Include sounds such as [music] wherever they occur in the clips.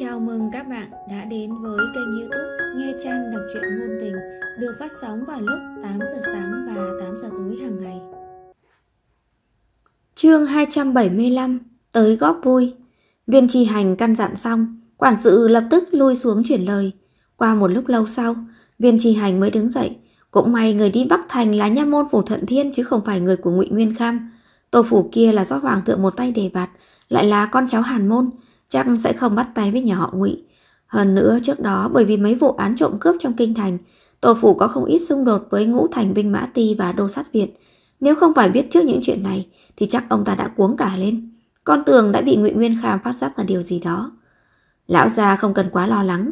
Chào mừng các bạn đã đến với kênh youtube Nghe Chan Đọc truyện Ngôn Tình được phát sóng vào lúc 8 giờ sáng và 8 giờ tối hàng ngày. Chương 275 Tới góp vui Viên tri hành căn dặn xong, quản sự lập tức lui xuống chuyển lời. Qua một lúc lâu sau, viên tri hành mới đứng dậy. Cũng may người đi Bắc Thành là nha môn phủ Thuận Thiên chứ không phải người của ngụy Nguyên Kham. Tô phủ kia là do hoàng thượng một tay đề bạt, lại là con cháu Hàn Môn, chắc sẽ không bắt tay với nhà họ ngụy hơn nữa trước đó bởi vì mấy vụ án trộm cướp trong kinh thành tổ phủ có không ít xung đột với ngũ thành binh mã ti và đô sát việt nếu không phải biết trước những chuyện này thì chắc ông ta đã cuống cả lên con tường đã bị ngụy nguyên kham phát giác ra điều gì đó lão gia không cần quá lo lắng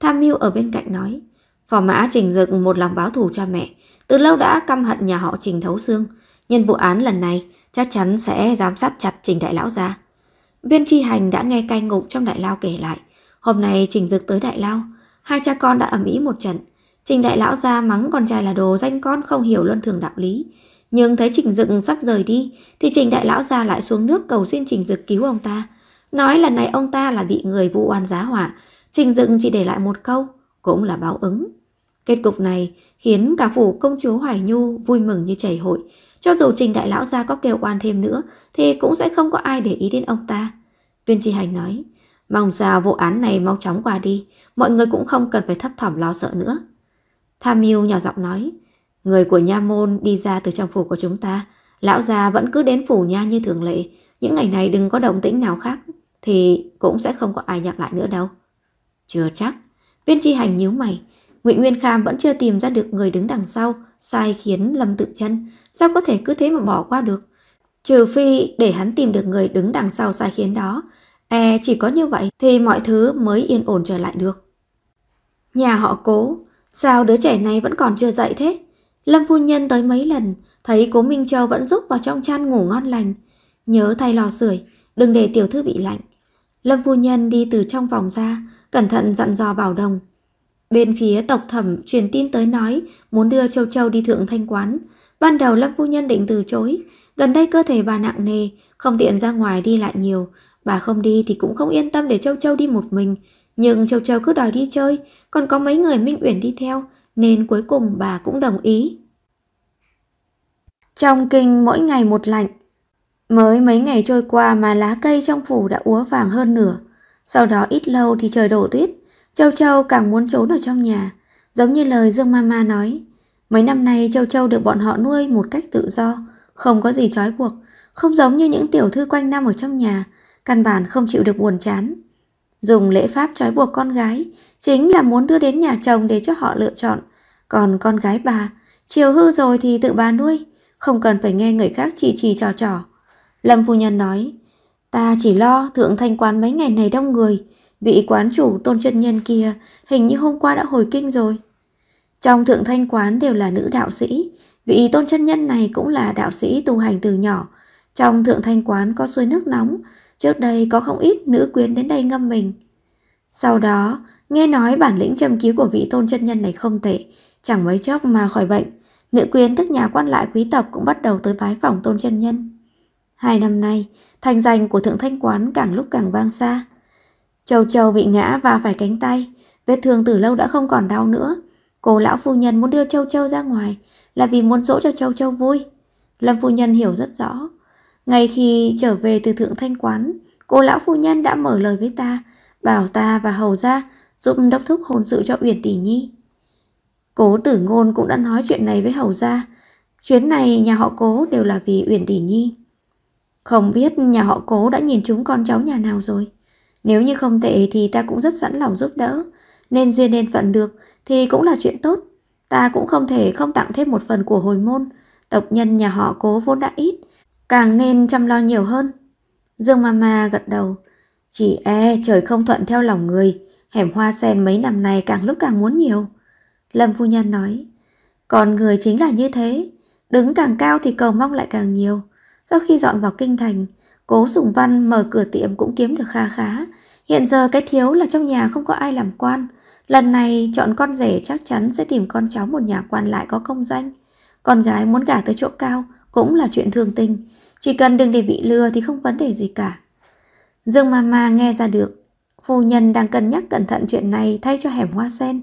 tham mưu ở bên cạnh nói phò mã trình dực một lòng báo thù cho mẹ từ lâu đã căm hận nhà họ trình thấu xương nhân vụ án lần này chắc chắn sẽ giám sát chặt trình đại lão gia Viên tri Hành đã nghe cai ngục trong đại lao kể lại, hôm nay Trình Dực tới đại lao, hai cha con đã ầm ĩ một trận. Trình đại lão ra mắng con trai là đồ danh con không hiểu luân thường đạo lý, nhưng thấy Trình Dực sắp rời đi thì Trình đại lão ra lại xuống nước cầu xin Trình Dực cứu ông ta, nói lần này ông ta là bị người vu oan giá hỏa, Trình Dực chỉ để lại một câu, cũng là báo ứng. Kết cục này khiến cả phủ công chúa Hoài Nhu vui mừng như chảy hội, cho dù trình đại lão gia có kêu oan thêm nữa thì cũng sẽ không có ai để ý đến ông ta. Viên tri hành nói, mong sao vụ án này mau chóng qua đi, mọi người cũng không cần phải thấp thỏm lo sợ nữa. Tham mưu nhỏ giọng nói, người của nha môn đi ra từ trong phủ của chúng ta, lão gia vẫn cứ đến phủ nha như thường lệ, những ngày này đừng có động tĩnh nào khác thì cũng sẽ không có ai nhắc lại nữa đâu. Chưa chắc, viên tri hành nhíu mày, Ngụy Nguyên Kham vẫn chưa tìm ra được người đứng đằng sau, sai khiến Lâm Tự Chân, sao có thể cứ thế mà bỏ qua được? Trừ phi để hắn tìm được người đứng đằng sau sai khiến đó, e chỉ có như vậy thì mọi thứ mới yên ổn trở lại được. Nhà họ Cố, sao đứa trẻ này vẫn còn chưa dậy thế? Lâm phu nhân tới mấy lần, thấy Cố Minh Châu vẫn rúc vào trong chăn ngủ ngon lành, nhớ thay lò sưởi, đừng để tiểu thư bị lạnh. Lâm phu nhân đi từ trong phòng ra, cẩn thận dặn dò Bảo Đồng, Bên phía tộc thẩm truyền tin tới nói muốn đưa Châu Châu đi thượng thanh quán. Ban đầu Lâm Phu Nhân định từ chối, gần đây cơ thể bà nặng nề, không tiện ra ngoài đi lại nhiều. Bà không đi thì cũng không yên tâm để Châu Châu đi một mình, nhưng Châu Châu cứ đòi đi chơi, còn có mấy người Minh Uyển đi theo, nên cuối cùng bà cũng đồng ý. Trong kinh mỗi ngày một lạnh, mới mấy ngày trôi qua mà lá cây trong phủ đã úa vàng hơn nửa. Sau đó ít lâu thì trời đổ tuyết, Châu Châu càng muốn trốn ở trong nhà, giống như lời Dương Mama nói. Mấy năm nay Châu Châu được bọn họ nuôi một cách tự do, không có gì trói buộc, không giống như những tiểu thư quanh năm ở trong nhà, căn bản không chịu được buồn chán. Dùng lễ pháp trói buộc con gái chính là muốn đưa đến nhà chồng để cho họ lựa chọn, còn con gái bà, chiều hư rồi thì tự bà nuôi, không cần phải nghe người khác chỉ chỉ trò trò. Lâm phu nhân nói, ta chỉ lo thượng thanh quán mấy ngày này đông người, Vị quán chủ tôn chân nhân kia hình như hôm qua đã hồi kinh rồi. Trong thượng thanh quán đều là nữ đạo sĩ, vị tôn chân nhân này cũng là đạo sĩ tu hành từ nhỏ. Trong thượng thanh quán có suối nước nóng, trước đây có không ít nữ quyến đến đây ngâm mình. Sau đó, nghe nói bản lĩnh châm cứu của vị tôn chân nhân này không tệ, chẳng mấy chốc mà khỏi bệnh. Nữ quyến các nhà quan lại quý tộc cũng bắt đầu tới bái phỏng tôn chân nhân. Hai năm nay, thành danh của Thượng Thanh Quán càng lúc càng vang xa. Châu Châu bị ngã và phải cánh tay, vết thương từ lâu đã không còn đau nữa. Cô lão phu nhân muốn đưa Châu Châu ra ngoài là vì muốn dỗ cho Châu Châu vui. Lâm phu nhân hiểu rất rõ. Ngay khi trở về từ thượng thanh quán, cô lão phu nhân đã mở lời với ta, bảo ta và hầu ra giúp đốc thúc hôn sự cho Uyển Tỷ Nhi. Cố tử ngôn cũng đã nói chuyện này với hầu gia. Chuyến này nhà họ cố đều là vì Uyển Tỷ Nhi. Không biết nhà họ cố đã nhìn chúng con cháu nhà nào rồi. Nếu như không tệ thì ta cũng rất sẵn lòng giúp đỡ, nên duyên nên phận được thì cũng là chuyện tốt. Ta cũng không thể không tặng thêm một phần của hồi môn, tộc nhân nhà họ cố vốn đã ít, càng nên chăm lo nhiều hơn. Dương Mama gật đầu, chỉ e trời không thuận theo lòng người, hẻm hoa sen mấy năm nay càng lúc càng muốn nhiều. Lâm phu nhân nói, còn người chính là như thế, đứng càng cao thì cầu mong lại càng nhiều. Sau khi dọn vào kinh thành, Cố dùng Văn mở cửa tiệm cũng kiếm được kha khá. Hiện giờ cái thiếu là trong nhà không có ai làm quan. Lần này chọn con rể chắc chắn sẽ tìm con cháu một nhà quan lại có công danh. Con gái muốn gả tới chỗ cao cũng là chuyện thường tình. Chỉ cần đừng để bị lừa thì không vấn đề gì cả. Dương Mama nghe ra được. Phu nhân đang cân nhắc cẩn thận chuyện này thay cho hẻm hoa sen.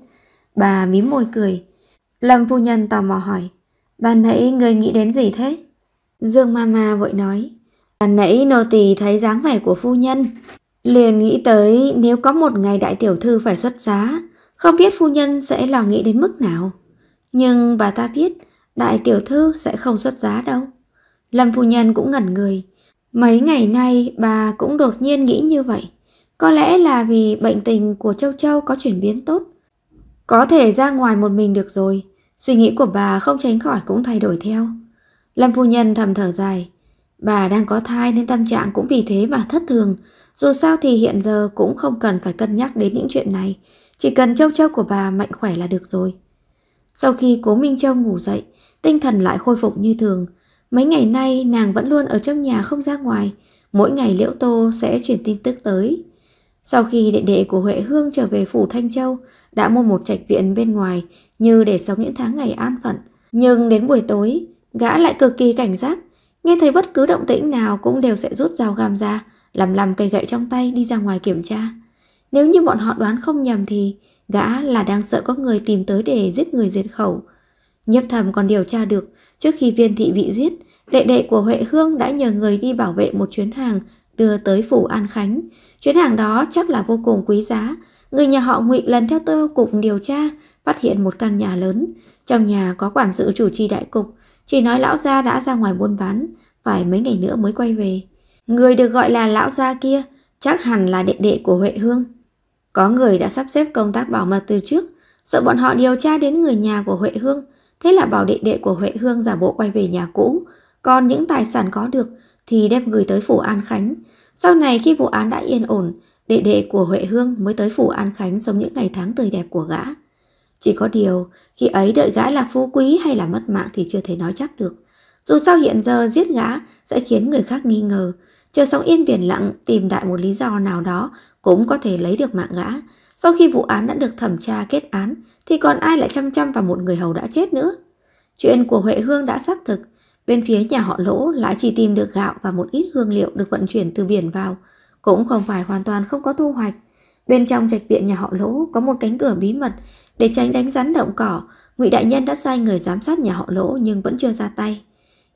Bà mím môi cười. Lâm phu nhân tò mò hỏi. Bà nãy người nghĩ đến gì thế? Dương Mama vội nói. Lần nãy nô tỳ thấy dáng vẻ của phu nhân, liền nghĩ tới nếu có một ngày đại tiểu thư phải xuất giá, không biết phu nhân sẽ lo nghĩ đến mức nào. Nhưng bà ta biết đại tiểu thư sẽ không xuất giá đâu. Lâm phu nhân cũng ngẩn người. Mấy ngày nay bà cũng đột nhiên nghĩ như vậy. Có lẽ là vì bệnh tình của Châu Châu có chuyển biến tốt. Có thể ra ngoài một mình được rồi. Suy nghĩ của bà không tránh khỏi cũng thay đổi theo. Lâm phu nhân thầm thở dài. Bà đang có thai nên tâm trạng cũng vì thế mà thất thường. Dù sao thì hiện giờ cũng không cần phải cân nhắc đến những chuyện này. Chỉ cần châu châu của bà mạnh khỏe là được rồi. Sau khi cố Minh Châu ngủ dậy, tinh thần lại khôi phục như thường. Mấy ngày nay nàng vẫn luôn ở trong nhà không ra ngoài. Mỗi ngày Liễu Tô sẽ chuyển tin tức tới. Sau khi đệ đệ của Huệ Hương trở về phủ Thanh Châu, đã mua một trạch viện bên ngoài như để sống những tháng ngày an phận. Nhưng đến buổi tối, gã lại cực kỳ cảnh giác, Nghe thấy bất cứ động tĩnh nào cũng đều sẽ rút dao gam ra, lầm lầm cây gậy trong tay đi ra ngoài kiểm tra. Nếu như bọn họ đoán không nhầm thì gã là đang sợ có người tìm tới để giết người diệt khẩu. Nhấp thầm còn điều tra được, trước khi viên thị bị giết, đệ đệ của Huệ Hương đã nhờ người đi bảo vệ một chuyến hàng đưa tới phủ An Khánh. Chuyến hàng đó chắc là vô cùng quý giá. Người nhà họ Ngụy lần theo tôi cùng điều tra, phát hiện một căn nhà lớn. Trong nhà có quản sự chủ trì đại cục, chỉ nói lão gia đã ra ngoài buôn bán, phải mấy ngày nữa mới quay về. Người được gọi là lão gia kia chắc hẳn là đệ đệ của Huệ Hương. Có người đã sắp xếp công tác bảo mật từ trước, sợ bọn họ điều tra đến người nhà của Huệ Hương, thế là bảo đệ đệ của Huệ Hương giả bộ quay về nhà cũ, còn những tài sản có được thì đem gửi tới phủ An Khánh. Sau này khi vụ án đã yên ổn, đệ đệ của Huệ Hương mới tới phủ An Khánh sống những ngày tháng tươi đẹp của gã. Chỉ có điều, khi ấy đợi gã là phú quý hay là mất mạng thì chưa thể nói chắc được. Dù sao hiện giờ giết gã sẽ khiến người khác nghi ngờ. Chờ sóng yên biển lặng tìm đại một lý do nào đó cũng có thể lấy được mạng gã. Sau khi vụ án đã được thẩm tra kết án thì còn ai lại chăm chăm vào một người hầu đã chết nữa. Chuyện của Huệ Hương đã xác thực. Bên phía nhà họ lỗ lại chỉ tìm được gạo và một ít hương liệu được vận chuyển từ biển vào. Cũng không phải hoàn toàn không có thu hoạch. Bên trong trạch viện nhà họ lỗ có một cánh cửa bí mật để tránh đánh rắn động cỏ, Ngụy Đại Nhân đã sai người giám sát nhà họ Lỗ nhưng vẫn chưa ra tay.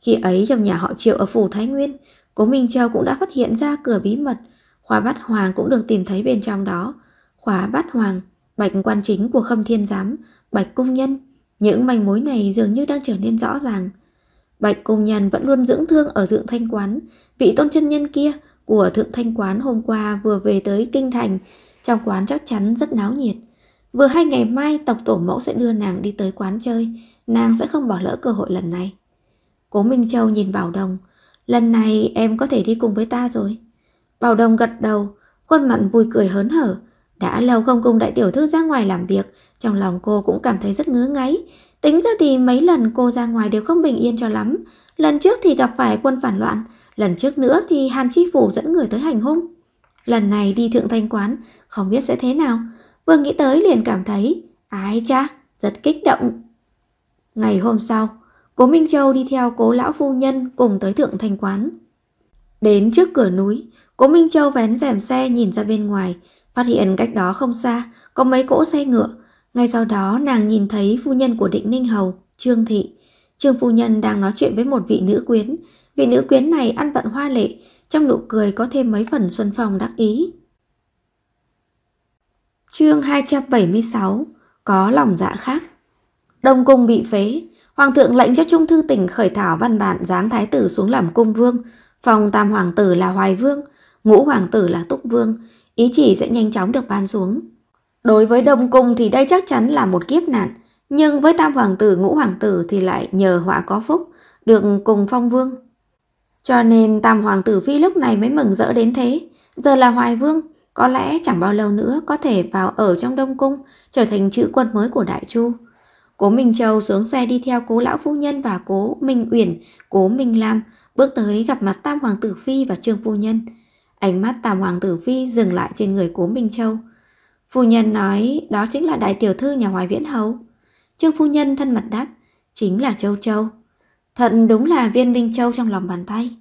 Khi ấy trong nhà họ Triệu ở phủ Thái Nguyên, Cố Minh Châu cũng đã phát hiện ra cửa bí mật, khóa bát hoàng cũng được tìm thấy bên trong đó. Khóa bát hoàng, bạch quan chính của Khâm Thiên Giám, bạch cung nhân, những manh mối này dường như đang trở nên rõ ràng. Bạch cung nhân vẫn luôn dưỡng thương ở Thượng Thanh Quán, vị tôn chân nhân kia của Thượng Thanh Quán hôm qua vừa về tới Kinh Thành, trong quán chắc chắn rất náo nhiệt. Vừa hay ngày mai tộc tổ mẫu sẽ đưa nàng đi tới quán chơi, nàng sẽ không bỏ lỡ cơ hội lần này. Cố Minh Châu nhìn Bảo Đồng, lần này em có thể đi cùng với ta rồi. Bảo Đồng gật đầu, khuôn mặt vui cười hớn hở. Đã lâu không cùng đại tiểu thư ra ngoài làm việc, trong lòng cô cũng cảm thấy rất ngứa ngáy. Tính ra thì mấy lần cô ra ngoài đều không bình yên cho lắm. Lần trước thì gặp phải quân phản loạn, lần trước nữa thì Hàn Chi Phủ dẫn người tới hành hung. Lần này đi thượng thanh quán, không biết sẽ thế nào. Vừa nghĩ tới liền cảm thấy, ái cha, rất kích động. Ngày hôm sau, Cố Minh Châu đi theo cố lão phu nhân cùng tới thượng thành quán. Đến trước cửa núi, Cố Minh Châu vén rèm xe nhìn ra bên ngoài, phát hiện cách đó không xa có mấy cỗ xe ngựa. Ngay sau đó nàng nhìn thấy phu nhân của định Ninh Hầu, Trương Thị. Trương phu nhân đang nói chuyện với một vị nữ quyến. Vị nữ quyến này ăn vận hoa lệ, trong nụ cười có thêm mấy phần xuân phòng đắc ý. Chương 276 Có lòng dạ khác Đông cung bị phế Hoàng thượng lệnh cho Trung Thư tỉnh khởi thảo văn bản giáng thái tử xuống làm cung vương Phòng tam hoàng tử là hoài vương Ngũ hoàng tử là túc vương Ý chỉ sẽ nhanh chóng được ban xuống Đối với Đông cung thì đây chắc chắn là một kiếp nạn Nhưng với tam hoàng tử ngũ hoàng tử thì lại nhờ họa có phúc Được cùng phong vương Cho nên tam hoàng tử phi lúc này mới mừng rỡ đến thế Giờ là hoài vương có lẽ chẳng bao lâu nữa có thể vào ở trong Đông Cung, trở thành chữ quân mới của Đại Chu. Cố Minh Châu xuống xe đi theo cố lão phu nhân và cố Minh Uyển, cố Minh Lam, bước tới gặp mặt Tam Hoàng Tử Phi và Trương Phu Nhân. Ánh mắt Tam Hoàng Tử Phi dừng lại trên người cố Minh Châu. Phu Nhân nói đó chính là đại tiểu thư nhà Hoài Viễn Hầu. Trương Phu Nhân thân mật đáp, chính là Châu Châu. Thật đúng là viên Minh Châu trong lòng bàn tay.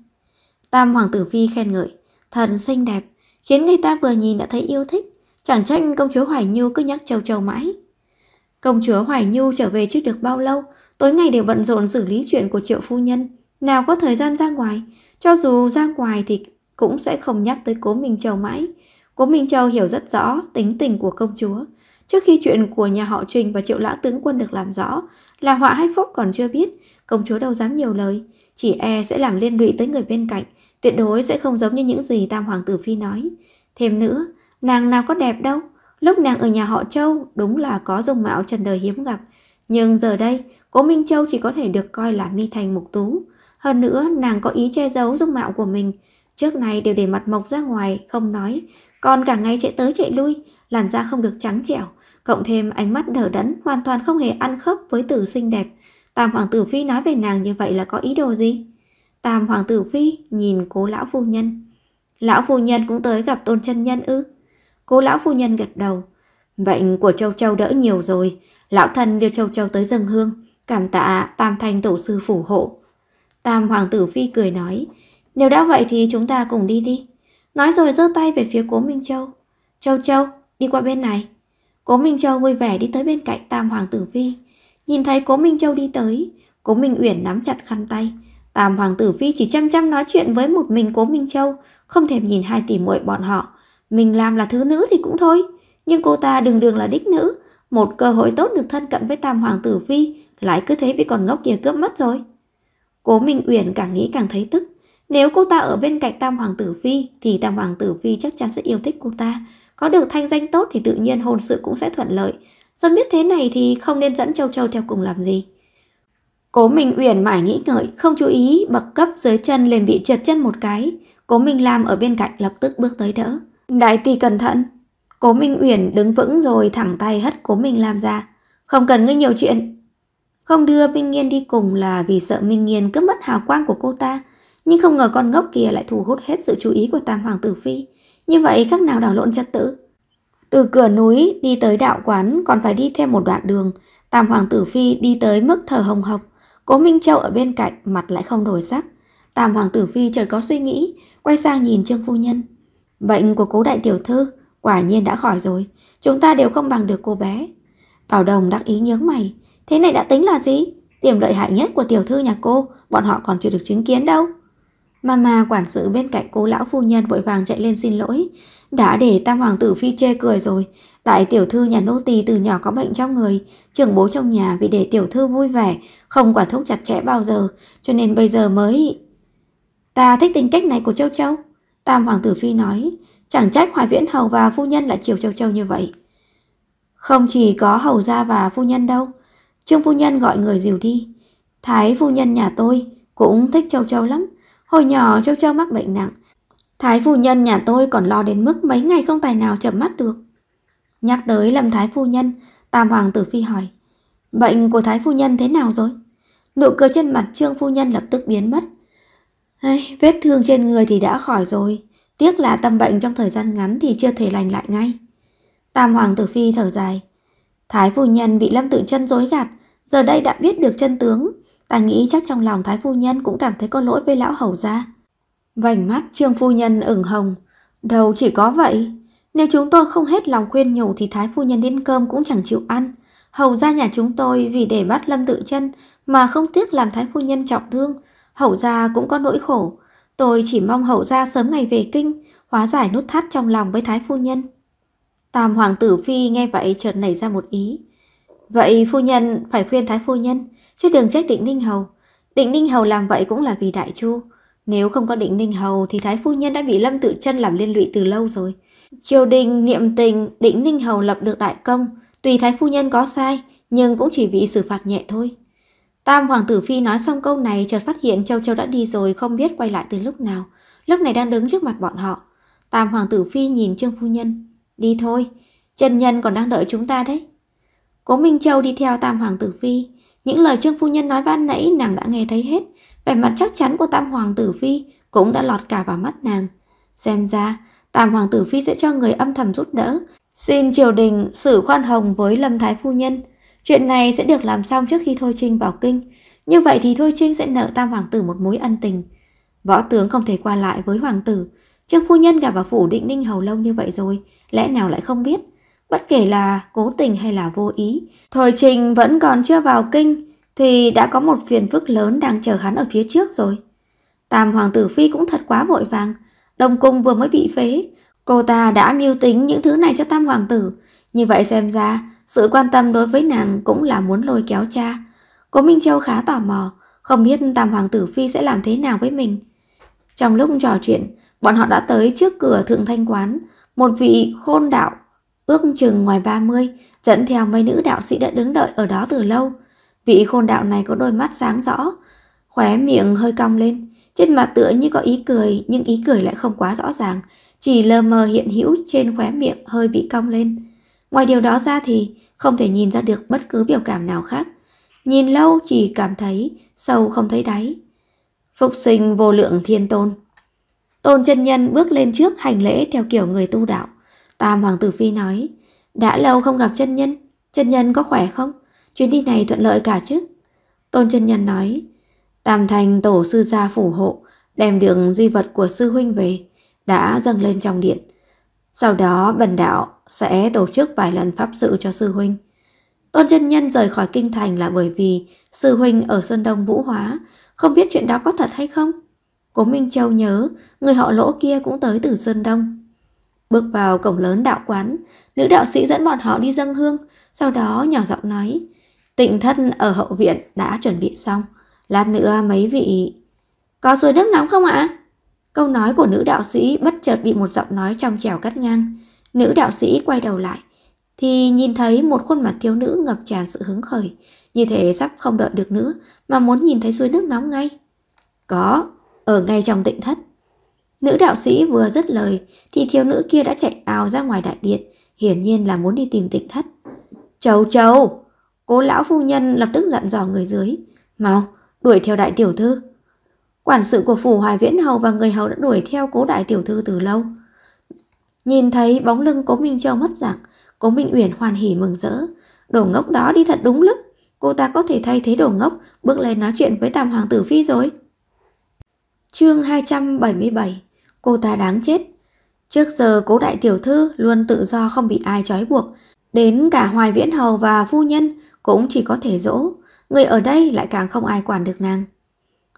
Tam Hoàng Tử Phi khen ngợi, thần xinh đẹp, khiến người ta vừa nhìn đã thấy yêu thích. Chẳng trách công chúa Hoài Nhu cứ nhắc trầu trầu mãi. Công chúa Hoài Nhu trở về chưa được bao lâu, tối ngày đều bận rộn xử lý chuyện của triệu phu nhân. Nào có thời gian ra ngoài, cho dù ra ngoài thì cũng sẽ không nhắc tới cố Minh Châu mãi. Cố Minh Châu hiểu rất rõ tính tình của công chúa. Trước khi chuyện của nhà họ Trình và triệu lã tướng quân được làm rõ, là họa hay phúc còn chưa biết, công chúa đâu dám nhiều lời, chỉ e sẽ làm liên lụy tới người bên cạnh, Tuyệt đối sẽ không giống như những gì Tam Hoàng Tử Phi nói. Thêm nữa, nàng nào có đẹp đâu. Lúc nàng ở nhà họ Châu đúng là có dung mạo trần đời hiếm gặp. Nhưng giờ đây, cố Minh Châu chỉ có thể được coi là mi thành mục tú. Hơn nữa, nàng có ý che giấu dung mạo của mình. Trước này đều để mặt mộc ra ngoài, không nói. Còn cả ngày chạy tới chạy lui, làn da không được trắng trẻo. Cộng thêm ánh mắt đờ đẫn, hoàn toàn không hề ăn khớp với tử xinh đẹp. Tam Hoàng Tử Phi nói về nàng như vậy là có ý đồ gì? Tam hoàng tử phi nhìn cố lão phu nhân. Lão phu nhân cũng tới gặp tôn chân nhân ư? Cố lão phu nhân gật đầu. Bệnh của châu châu đỡ nhiều rồi. Lão thân đưa châu châu tới dâng hương. Cảm tạ tam thanh tổ sư phù hộ. Tam hoàng tử phi cười nói. Nếu đã vậy thì chúng ta cùng đi đi. Nói rồi giơ tay về phía cố Minh Châu. Châu Châu, đi qua bên này. Cố Minh Châu vui vẻ đi tới bên cạnh Tam Hoàng Tử Phi. Nhìn thấy Cố Minh Châu đi tới, Cố Minh Uyển nắm chặt khăn tay, Tam hoàng tử phi chỉ chăm chăm nói chuyện với một mình cố Minh Châu, không thèm nhìn hai tỷ muội bọn họ. Mình làm là thứ nữ thì cũng thôi, nhưng cô ta đường đường là đích nữ, một cơ hội tốt được thân cận với Tam hoàng tử phi, lại cứ thế bị còn ngốc kia cướp mất rồi. Cố Minh Uyển càng nghĩ càng thấy tức, nếu cô ta ở bên cạnh Tam hoàng tử phi thì Tam hoàng tử phi chắc chắn sẽ yêu thích cô ta, có được thanh danh tốt thì tự nhiên hôn sự cũng sẽ thuận lợi. Dân biết thế này thì không nên dẫn Châu Châu theo cùng làm gì. Cố Minh Uyển mãi nghĩ ngợi, không chú ý, bậc cấp dưới chân liền bị trượt chân một cái. Cố Minh Lam ở bên cạnh lập tức bước tới đỡ. Đại tỷ cẩn thận. Cố Minh Uyển đứng vững rồi thẳng tay hất Cố Minh Lam ra. Không cần ngươi nhiều chuyện. Không đưa Minh Nghiên đi cùng là vì sợ Minh Nghiên cướp mất hào quang của cô ta. Nhưng không ngờ con ngốc kia lại thu hút hết sự chú ý của Tam Hoàng Tử Phi. Như vậy khác nào đảo lộn trật tự. Từ cửa núi đi tới đạo quán còn phải đi thêm một đoạn đường. Tam Hoàng Tử Phi đi tới mức thở hồng hộc. Cố Minh Châu ở bên cạnh, mặt lại không đổi sắc. Tam Hoàng Tử Phi chợt có suy nghĩ, quay sang nhìn Trương Phu Nhân. Bệnh của cố đại tiểu thư, quả nhiên đã khỏi rồi, chúng ta đều không bằng được cô bé. Bảo Đồng đắc ý nhướng mày, thế này đã tính là gì? Điểm lợi hại nhất của tiểu thư nhà cô, bọn họ còn chưa được chứng kiến đâu. Mama quản sự bên cạnh cô lão phu nhân vội vàng chạy lên xin lỗi. Đã để tam hoàng tử phi chê cười rồi, Đại tiểu thư nhà nô tỳ từ nhỏ có bệnh trong người, trưởng bố trong nhà vì để tiểu thư vui vẻ, không quản thúc chặt chẽ bao giờ, cho nên bây giờ mới... Ta thích tính cách này của Châu Châu. Tam Hoàng Tử Phi nói, chẳng trách Hoài Viễn Hầu và Phu Nhân lại chiều Châu Châu như vậy. Không chỉ có Hầu Gia và Phu Nhân đâu, Trương Phu Nhân gọi người dìu đi. Thái Phu Nhân nhà tôi cũng thích Châu Châu lắm, hồi nhỏ Châu Châu mắc bệnh nặng. Thái Phu Nhân nhà tôi còn lo đến mức mấy ngày không tài nào chậm mắt được. Nhắc tới Lâm Thái Phu Nhân, Tam Hoàng Tử Phi hỏi, bệnh của Thái Phu Nhân thế nào rồi? Nụ cười trên mặt Trương Phu Nhân lập tức biến mất. Hey, vết thương trên người thì đã khỏi rồi, tiếc là tâm bệnh trong thời gian ngắn thì chưa thể lành lại ngay. Tam Hoàng Tử Phi thở dài, Thái Phu Nhân bị Lâm Tự chân dối gạt, giờ đây đã biết được chân tướng, ta nghĩ chắc trong lòng Thái Phu Nhân cũng cảm thấy có lỗi với Lão Hầu gia. Vành mắt Trương Phu Nhân ửng hồng, đầu chỉ có vậy. Nếu chúng tôi không hết lòng khuyên nhủ thì Thái Phu Nhân đến cơm cũng chẳng chịu ăn. Hầu ra nhà chúng tôi vì để bắt Lâm Tự chân mà không tiếc làm Thái Phu Nhân trọng thương. Hậu gia cũng có nỗi khổ. Tôi chỉ mong hậu gia sớm ngày về kinh, hóa giải nút thắt trong lòng với Thái Phu Nhân. Tam Hoàng Tử Phi nghe vậy chợt nảy ra một ý. Vậy phu nhân phải khuyên Thái Phu Nhân, chứ đừng trách định Ninh Hầu. Định Ninh Hầu làm vậy cũng là vì Đại Chu. Nếu không có định Ninh Hầu thì Thái Phu Nhân đã bị Lâm Tự chân làm liên lụy từ lâu rồi. Triều đình niệm tình định Ninh Hầu lập được đại công, tùy thái phu nhân có sai, nhưng cũng chỉ bị xử phạt nhẹ thôi. Tam Hoàng Tử Phi nói xong câu này chợt phát hiện Châu Châu đã đi rồi không biết quay lại từ lúc nào, lúc này đang đứng trước mặt bọn họ. Tam Hoàng Tử Phi nhìn Trương Phu Nhân, đi thôi, Trần Nhân còn đang đợi chúng ta đấy. Cố Minh Châu đi theo Tam Hoàng Tử Phi, những lời Trương Phu Nhân nói ban nãy nàng đã nghe thấy hết, vẻ mặt chắc chắn của Tam Hoàng Tử Phi cũng đã lọt cả vào mắt nàng. Xem ra, tam hoàng tử phi sẽ cho người âm thầm giúp đỡ, xin triều đình xử khoan hồng với Lâm Thái Phu Nhân. Chuyện này sẽ được làm xong trước khi Thôi Trinh vào kinh. Như vậy thì Thôi Trinh sẽ nợ tam hoàng tử một mối ân tình. Võ tướng không thể qua lại với hoàng tử. Trương Phu Nhân gặp vào phủ định ninh hầu lâu như vậy rồi, lẽ nào lại không biết. Bất kể là cố tình hay là vô ý, Thôi Trinh vẫn còn chưa vào kinh thì đã có một phiền phức lớn đang chờ hắn ở phía trước rồi. Tam hoàng tử phi cũng thật quá vội vàng, Đông Cung vừa mới bị phế, cô ta đã mưu tính những thứ này cho Tam Hoàng tử. Như vậy xem ra, sự quan tâm đối với nàng cũng là muốn lôi kéo cha. Cố Minh Châu khá tò mò, không biết Tam Hoàng tử Phi sẽ làm thế nào với mình. Trong lúc trò chuyện, bọn họ đã tới trước cửa Thượng Thanh Quán. Một vị khôn đạo, ước chừng ngoài 30, dẫn theo mấy nữ đạo sĩ đã đứng đợi ở đó từ lâu. Vị khôn đạo này có đôi mắt sáng rõ, khóe miệng hơi cong lên, trên mặt tựa như có ý cười nhưng ý cười lại không quá rõ ràng, chỉ lờ mờ hiện hữu trên khóe miệng hơi bị cong lên. Ngoài điều đó ra thì không thể nhìn ra được bất cứ biểu cảm nào khác. Nhìn lâu chỉ cảm thấy sâu không thấy đáy. Phục sinh vô lượng thiên tôn. Tôn chân nhân bước lên trước hành lễ theo kiểu người tu đạo. Tam Hoàng Tử Phi nói, đã lâu không gặp chân nhân, chân nhân có khỏe không? Chuyến đi này thuận lợi cả chứ? Tôn chân nhân nói, Tam thanh tổ sư gia phủ hộ, đem đường di vật của sư huynh về, đã dâng lên trong điện. Sau đó bần đạo sẽ tổ chức vài lần pháp sự cho sư huynh. Tôn chân nhân rời khỏi kinh thành là bởi vì sư huynh ở Sơn Đông Vũ Hóa, không biết chuyện đó có thật hay không? Cố Minh Châu nhớ, người họ lỗ kia cũng tới từ Sơn Đông. Bước vào cổng lớn đạo quán, nữ đạo sĩ dẫn bọn họ đi dâng hương, sau đó nhỏ giọng nói, tịnh thân ở hậu viện đã chuẩn bị xong, Lát nữa mấy vị... Có suối nước nóng không ạ? Câu nói của nữ đạo sĩ bất chợt bị một giọng nói trong trẻo cắt ngang. Nữ đạo sĩ quay đầu lại, thì nhìn thấy một khuôn mặt thiếu nữ ngập tràn sự hứng khởi, như thể sắp không đợi được nữa mà muốn nhìn thấy suối nước nóng ngay. Có, ở ngay trong tịnh thất. Nữ đạo sĩ vừa dứt lời thì thiếu nữ kia đã chạy ào ra ngoài đại điện, hiển nhiên là muốn đi tìm tịnh thất. Chầu chầu, cố lão phu nhân lập tức dặn dò người dưới. Mau, đuổi theo đại tiểu thư. Quản sự của phủ Hoài Viễn Hầu và người hầu đã đuổi theo cố đại tiểu thư từ lâu. Nhìn thấy bóng lưng Cố Minh Châu mất dạng, Cố Minh Uyển hoàn hỉ mừng rỡ. Đồ ngốc đó đi thật đúng lúc, cô ta có thể thay thế đồ ngốc bước lên nói chuyện với tam hoàng tử phi rồi. Chương 277 Cô ta đáng chết Trước giờ cố đại tiểu thư luôn tự do không bị ai trói buộc Đến cả hoài viễn hầu và phu nhân cũng chỉ có thể dỗ người ở đây lại càng không ai quản được nàng.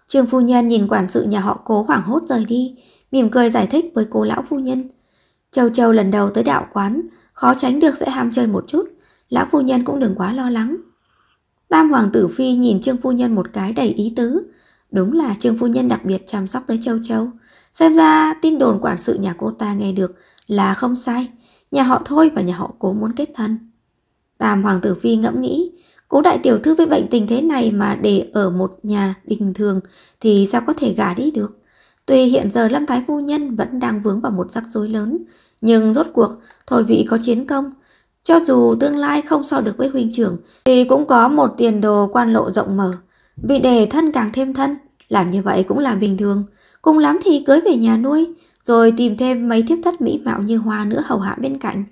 Trương phu nhân nhìn quản sự nhà họ cố hoảng hốt rời đi, mỉm cười giải thích với cô lão phu nhân. Châu Châu lần đầu tới đạo quán, khó tránh được sẽ ham chơi một chút, lão phu nhân cũng đừng quá lo lắng. Tam hoàng tử phi nhìn Trương phu nhân một cái đầy ý tứ, đúng là Trương phu nhân đặc biệt chăm sóc tới Châu Châu. Xem ra tin đồn quản sự nhà cô ta nghe được là không sai, nhà họ Thôi và nhà họ Cố muốn kết thân. Tam hoàng tử phi ngẫm nghĩ, Cố đại tiểu thư với bệnh tình thế này mà để ở một nhà bình thường thì sao có thể gả đi được. Tuy hiện giờ Lâm Thái Phu Nhân vẫn đang vướng vào một rắc rối lớn, nhưng rốt cuộc Thôi Vị có chiến công. Cho dù tương lai không so được với huynh trưởng thì cũng có một tiền đồ quan lộ rộng mở. Vì để thân càng thêm thân, làm như vậy cũng là bình thường. Cùng lắm thì cưới về nhà nuôi, rồi tìm thêm mấy thiếp thất mỹ mạo như hoa nữa hầu hạ bên cạnh.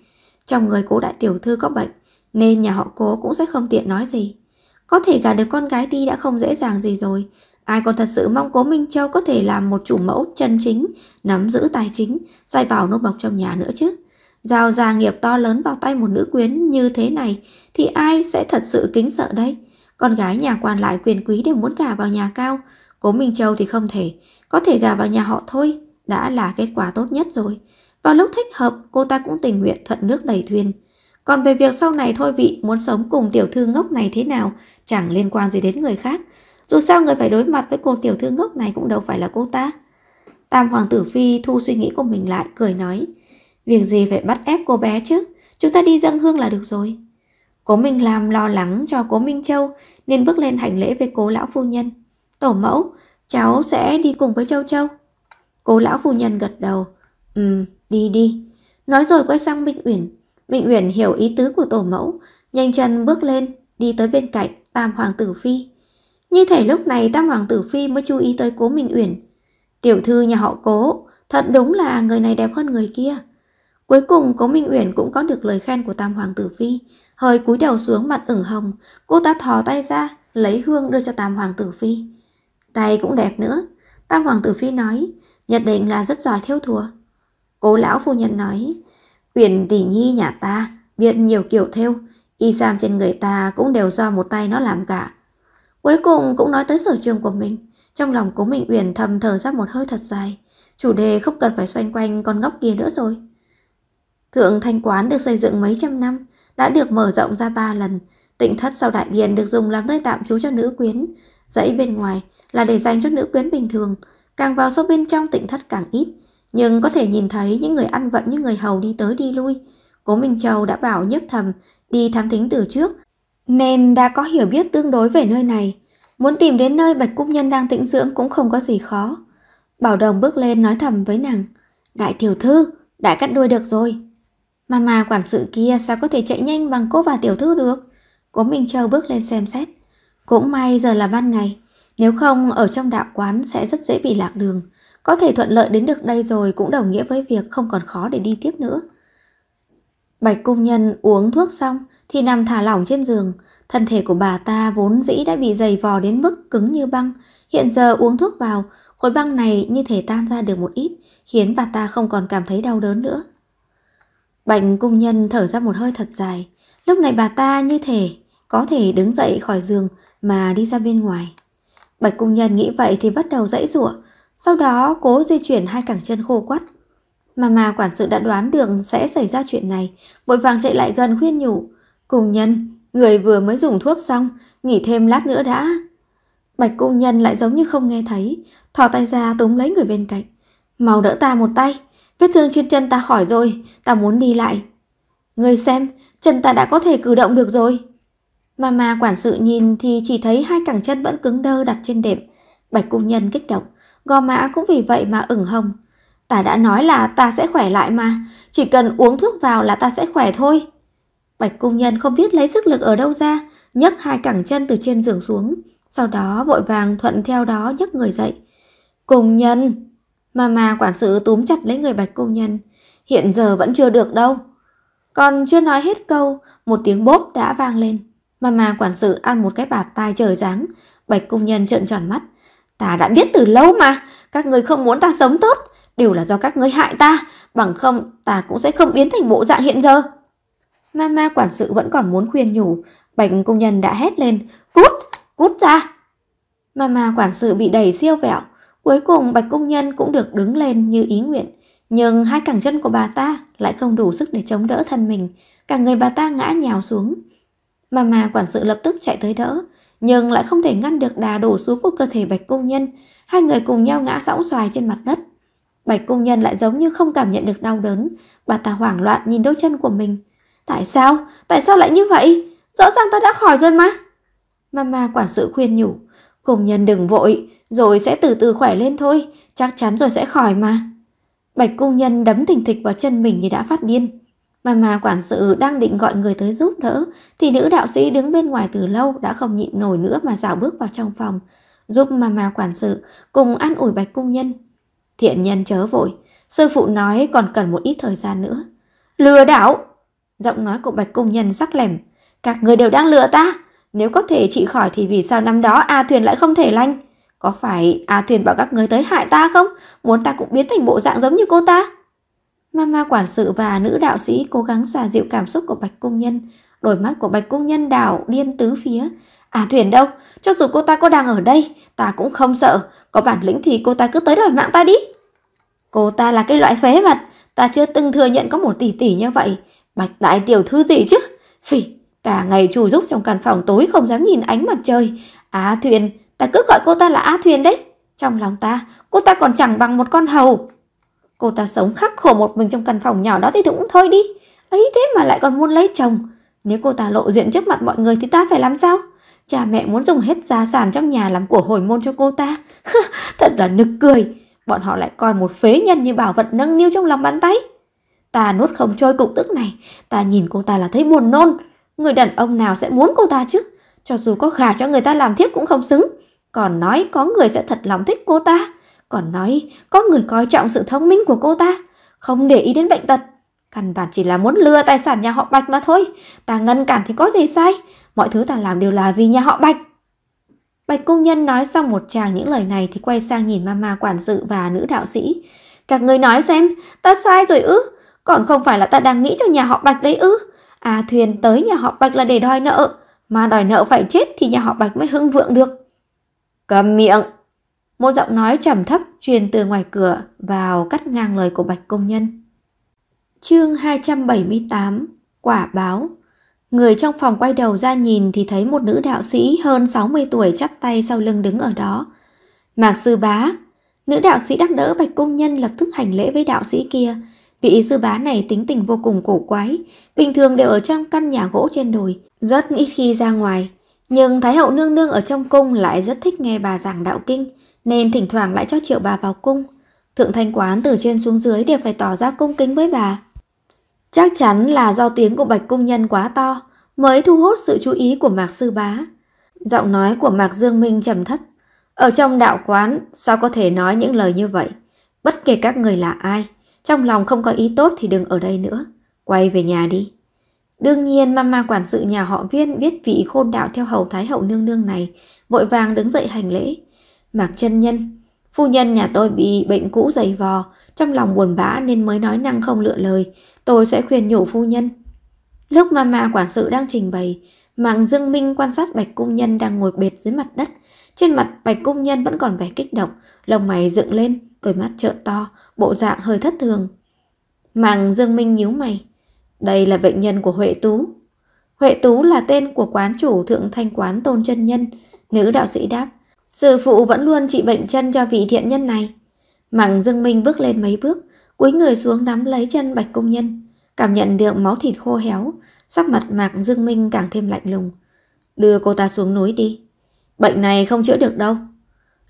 Trong người cố đại tiểu thư có bệnh, nên nhà họ cố cũng sẽ không tiện nói gì Có thể gả được con gái đi đã không dễ dàng gì rồi Ai còn thật sự mong cố Minh Châu có thể làm một chủ mẫu chân chính Nắm giữ tài chính Sai bảo nô bọc trong nhà nữa chứ Giao gia nghiệp to lớn vào tay một nữ quyến như thế này Thì ai sẽ thật sự kính sợ đây Con gái nhà quan lại quyền quý đều muốn gả vào nhà cao Cố Minh Châu thì không thể Có thể gả vào nhà họ thôi Đã là kết quả tốt nhất rồi vào lúc thích hợp, cô ta cũng tình nguyện thuận nước đầy thuyền. Còn về việc sau này thôi vị muốn sống cùng tiểu thư ngốc này thế nào, chẳng liên quan gì đến người khác. Dù sao người phải đối mặt với cô tiểu thư ngốc này cũng đâu phải là cô ta. Tam hoàng tử phi thu suy nghĩ của mình lại, cười nói. Việc gì phải bắt ép cô bé chứ, chúng ta đi dâng hương là được rồi. Cố Minh Lam lo lắng cho Cố Minh Châu nên bước lên hành lễ với cố lão phu nhân. Tổ mẫu, cháu sẽ đi cùng với Châu Châu. Cố lão phu nhân gật đầu. Ừ, đi đi. Nói rồi quay sang Minh Uyển, Minh Uyển hiểu ý tứ của tổ mẫu, nhanh chân bước lên, đi tới bên cạnh Tam Hoàng Tử Phi. Như thể lúc này Tam Hoàng Tử Phi mới chú ý tới cố Minh Uyển. Tiểu thư nhà họ cố, thật đúng là người này đẹp hơn người kia. Cuối cùng cố Minh Uyển cũng có được lời khen của Tam Hoàng Tử Phi, hơi cúi đầu xuống mặt ửng hồng, cô ta thò tay ra, lấy hương đưa cho Tam Hoàng Tử Phi. Tay cũng đẹp nữa, Tam Hoàng Tử Phi nói, nhận định là rất giỏi theo thùa. Cố lão phu nhân nói, Huyền tỷ nhi nhà ta, việc nhiều kiểu theo y sam trên người ta cũng đều do một tay nó làm cả. Cuối cùng cũng nói tới sở trường của mình, trong lòng cố mình Uyển thầm thở ra một hơi thật dài, chủ đề không cần phải xoay quanh con góc kia nữa rồi. Thượng Thanh Quán được xây dựng mấy trăm năm, đã được mở rộng ra ba lần, tịnh thất sau đại điện được dùng làm nơi tạm trú cho nữ quyến, dãy bên ngoài là để dành cho nữ quyến bình thường, càng vào sâu bên trong tịnh thất càng ít, nhưng có thể nhìn thấy những người ăn vận như người hầu đi tới đi lui. Cố Minh Châu đã bảo nhấp thầm đi thám thính từ trước, nên đã có hiểu biết tương đối về nơi này. Muốn tìm đến nơi Bạch Cúc Nhân đang tĩnh dưỡng cũng không có gì khó. Bảo Đồng bước lên nói thầm với nàng, Đại tiểu thư, đại cắt đuôi được rồi. Mà mà quản sự kia sao có thể chạy nhanh bằng cô và tiểu thư được? Cố Minh Châu bước lên xem xét. Cũng may giờ là ban ngày, nếu không, ở trong đạo quán sẽ rất dễ bị lạc đường. Có thể thuận lợi đến được đây rồi cũng đồng nghĩa với việc không còn khó để đi tiếp nữa. Bạch cung nhân uống thuốc xong thì nằm thả lỏng trên giường. Thân thể của bà ta vốn dĩ đã bị dày vò đến mức cứng như băng. Hiện giờ uống thuốc vào, khối băng này như thể tan ra được một ít, khiến bà ta không còn cảm thấy đau đớn nữa. Bạch cung nhân thở ra một hơi thật dài. Lúc này bà ta như thể có thể đứng dậy khỏi giường mà đi ra bên ngoài. Bạch Cung Nhân nghĩ vậy thì bắt đầu dãy rủa sau đó cố di chuyển hai cẳng chân khô quắt. Mà mà quản sự đã đoán được sẽ xảy ra chuyện này, vội vàng chạy lại gần khuyên nhủ. Cung Nhân, người vừa mới dùng thuốc xong, nghỉ thêm lát nữa đã. Bạch Cung Nhân lại giống như không nghe thấy, thò tay ra túm lấy người bên cạnh. Mau đỡ ta một tay, vết thương trên chân ta khỏi rồi, ta muốn đi lại. Người xem, chân ta đã có thể cử động được rồi. Mà mà quản sự nhìn thì chỉ thấy hai cẳng chân vẫn cứng đơ đặt trên đệm. Bạch cung nhân kích động, gò mã cũng vì vậy mà ửng hồng. Ta đã nói là ta sẽ khỏe lại mà, chỉ cần uống thuốc vào là ta sẽ khỏe thôi. Bạch cung nhân không biết lấy sức lực ở đâu ra, nhấc hai cẳng chân từ trên giường xuống, sau đó vội vàng thuận theo đó nhấc người dậy. Cung nhân! Mà mà quản sự túm chặt lấy người bạch cung nhân. Hiện giờ vẫn chưa được đâu. Còn chưa nói hết câu, một tiếng bốp đã vang lên. Mà mà quản sự ăn một cái bạt tai trời dáng, bạch công nhân trợn tròn mắt. Ta đã biết từ lâu mà, các người không muốn ta sống tốt, đều là do các ngươi hại ta, bằng không ta cũng sẽ không biến thành bộ dạng hiện giờ. Mama quản sự vẫn còn muốn khuyên nhủ, bạch công nhân đã hét lên, cút, cút ra. Mama quản sự bị đẩy siêu vẹo, cuối cùng bạch công nhân cũng được đứng lên như ý nguyện. Nhưng hai cẳng chân của bà ta lại không đủ sức để chống đỡ thân mình, cả người bà ta ngã nhào xuống. Mà mà quản sự lập tức chạy tới đỡ, nhưng lại không thể ngăn được đà đổ xuống của cơ thể bạch công nhân. Hai người cùng nhau ngã sõng xoài trên mặt đất. Bạch công nhân lại giống như không cảm nhận được đau đớn. Bà ta hoảng loạn nhìn đôi chân của mình. Tại sao? Tại sao lại như vậy? Rõ ràng ta đã khỏi rồi mà. Mama quản sự khuyên nhủ. Công nhân đừng vội, rồi sẽ từ từ khỏe lên thôi. Chắc chắn rồi sẽ khỏi mà. Bạch công nhân đấm thình thịch vào chân mình như đã phát điên. Mà mà quản sự đang định gọi người tới giúp đỡ, thì nữ đạo sĩ đứng bên ngoài từ lâu đã không nhịn nổi nữa mà dạo bước vào trong phòng, giúp mà mà quản sự cùng an ủi bạch cung nhân. Thiện nhân chớ vội, sư phụ nói còn cần một ít thời gian nữa. Lừa đảo! Giọng nói của bạch cung nhân sắc lẻm. Các người đều đang lừa ta. Nếu có thể trị khỏi thì vì sao năm đó A Thuyền lại không thể lanh Có phải A Thuyền bảo các người tới hại ta không? Muốn ta cũng biến thành bộ dạng giống như cô ta? Mama quản sự và nữ đạo sĩ cố gắng xòa dịu cảm xúc của Bạch Cung Nhân. Đôi mắt của Bạch Cung Nhân đảo điên tứ phía. À Thuyền đâu, cho dù cô ta có đang ở đây, ta cũng không sợ. Có bản lĩnh thì cô ta cứ tới đòi mạng ta đi. Cô ta là cái loại phế vật, ta chưa từng thừa nhận có một tỷ tỷ như vậy. Bạch đại tiểu thư gì chứ? Phỉ, cả ngày chủ giúp trong căn phòng tối không dám nhìn ánh mặt trời. Á à, Thuyền, ta cứ gọi cô ta là Á Thuyền đấy. Trong lòng ta, cô ta còn chẳng bằng một con hầu. Cô ta sống khắc khổ một mình trong căn phòng nhỏ đó thì cũng thôi đi. Ấy thế mà lại còn muốn lấy chồng. Nếu cô ta lộ diện trước mặt mọi người thì ta phải làm sao? Cha mẹ muốn dùng hết gia sản trong nhà làm của hồi môn cho cô ta. [laughs] Thật là nực cười. Bọn họ lại coi một phế nhân như bảo vật nâng niu trong lòng bàn tay. Ta nuốt không trôi cục tức này. Ta nhìn cô ta là thấy buồn nôn. Người đàn ông nào sẽ muốn cô ta chứ? Cho dù có gà cho người ta làm thiếp cũng không xứng. Còn nói có người sẽ thật lòng thích cô ta. Còn nói, có người coi trọng sự thông minh của cô ta, không để ý đến bệnh tật. Căn bản chỉ là muốn lừa tài sản nhà họ Bạch mà thôi. Ta ngăn cản thì có gì sai. Mọi thứ ta làm đều là vì nhà họ Bạch. Bạch công nhân nói xong một tràng những lời này thì quay sang nhìn mama quản sự và nữ đạo sĩ. Các người nói xem, ta sai rồi ư? Còn không phải là ta đang nghĩ cho nhà họ Bạch đấy ư? À thuyền tới nhà họ Bạch là để đòi nợ, mà đòi nợ phải chết thì nhà họ Bạch mới hưng vượng được. Cầm miệng! Một giọng nói trầm thấp truyền từ ngoài cửa vào cắt ngang lời của Bạch Công Nhân. Chương 278 Quả báo Người trong phòng quay đầu ra nhìn thì thấy một nữ đạo sĩ hơn 60 tuổi chắp tay sau lưng đứng ở đó. Mạc sư bá, nữ đạo sĩ đắc đỡ bạch công nhân lập tức hành lễ với đạo sĩ kia. Vị sư bá này tính tình vô cùng cổ quái, bình thường đều ở trong căn nhà gỗ trên đồi, rất ít khi ra ngoài. Nhưng Thái hậu nương nương ở trong cung lại rất thích nghe bà giảng đạo kinh nên thỉnh thoảng lại cho triệu bà vào cung. Thượng thanh quán từ trên xuống dưới đều phải tỏ ra cung kính với bà. Chắc chắn là do tiếng của bạch cung nhân quá to mới thu hút sự chú ý của Mạc Sư Bá. Giọng nói của Mạc Dương Minh trầm thấp. Ở trong đạo quán sao có thể nói những lời như vậy? Bất kể các người là ai, trong lòng không có ý tốt thì đừng ở đây nữa. Quay về nhà đi. Đương nhiên mama quản sự nhà họ viên biết vị khôn đạo theo hầu thái hậu nương nương này, vội vàng đứng dậy hành lễ. Mạc chân nhân, phu nhân nhà tôi bị bệnh cũ dày vò, trong lòng buồn bã nên mới nói năng không lựa lời, tôi sẽ khuyên nhủ phu nhân. Lúc mà mà quản sự đang trình bày, Mạng Dương Minh quan sát Bạch Cung Nhân đang ngồi bệt dưới mặt đất. Trên mặt Bạch Cung Nhân vẫn còn vẻ kích động, lông mày dựng lên, đôi mắt trợn to, bộ dạng hơi thất thường. Mạng Dương Minh nhíu mày. Đây là bệnh nhân của Huệ Tú. Huệ Tú là tên của quán chủ thượng thanh quán Tôn chân Nhân, nữ đạo sĩ đáp. Sư phụ vẫn luôn trị bệnh chân cho vị thiện nhân này. Mạng Dương Minh bước lên mấy bước, cúi người xuống nắm lấy chân Bạch Công Nhân, cảm nhận được máu thịt khô héo, sắc mặt Mạc Dương Minh càng thêm lạnh lùng. Đưa cô ta xuống núi đi. Bệnh này không chữa được đâu.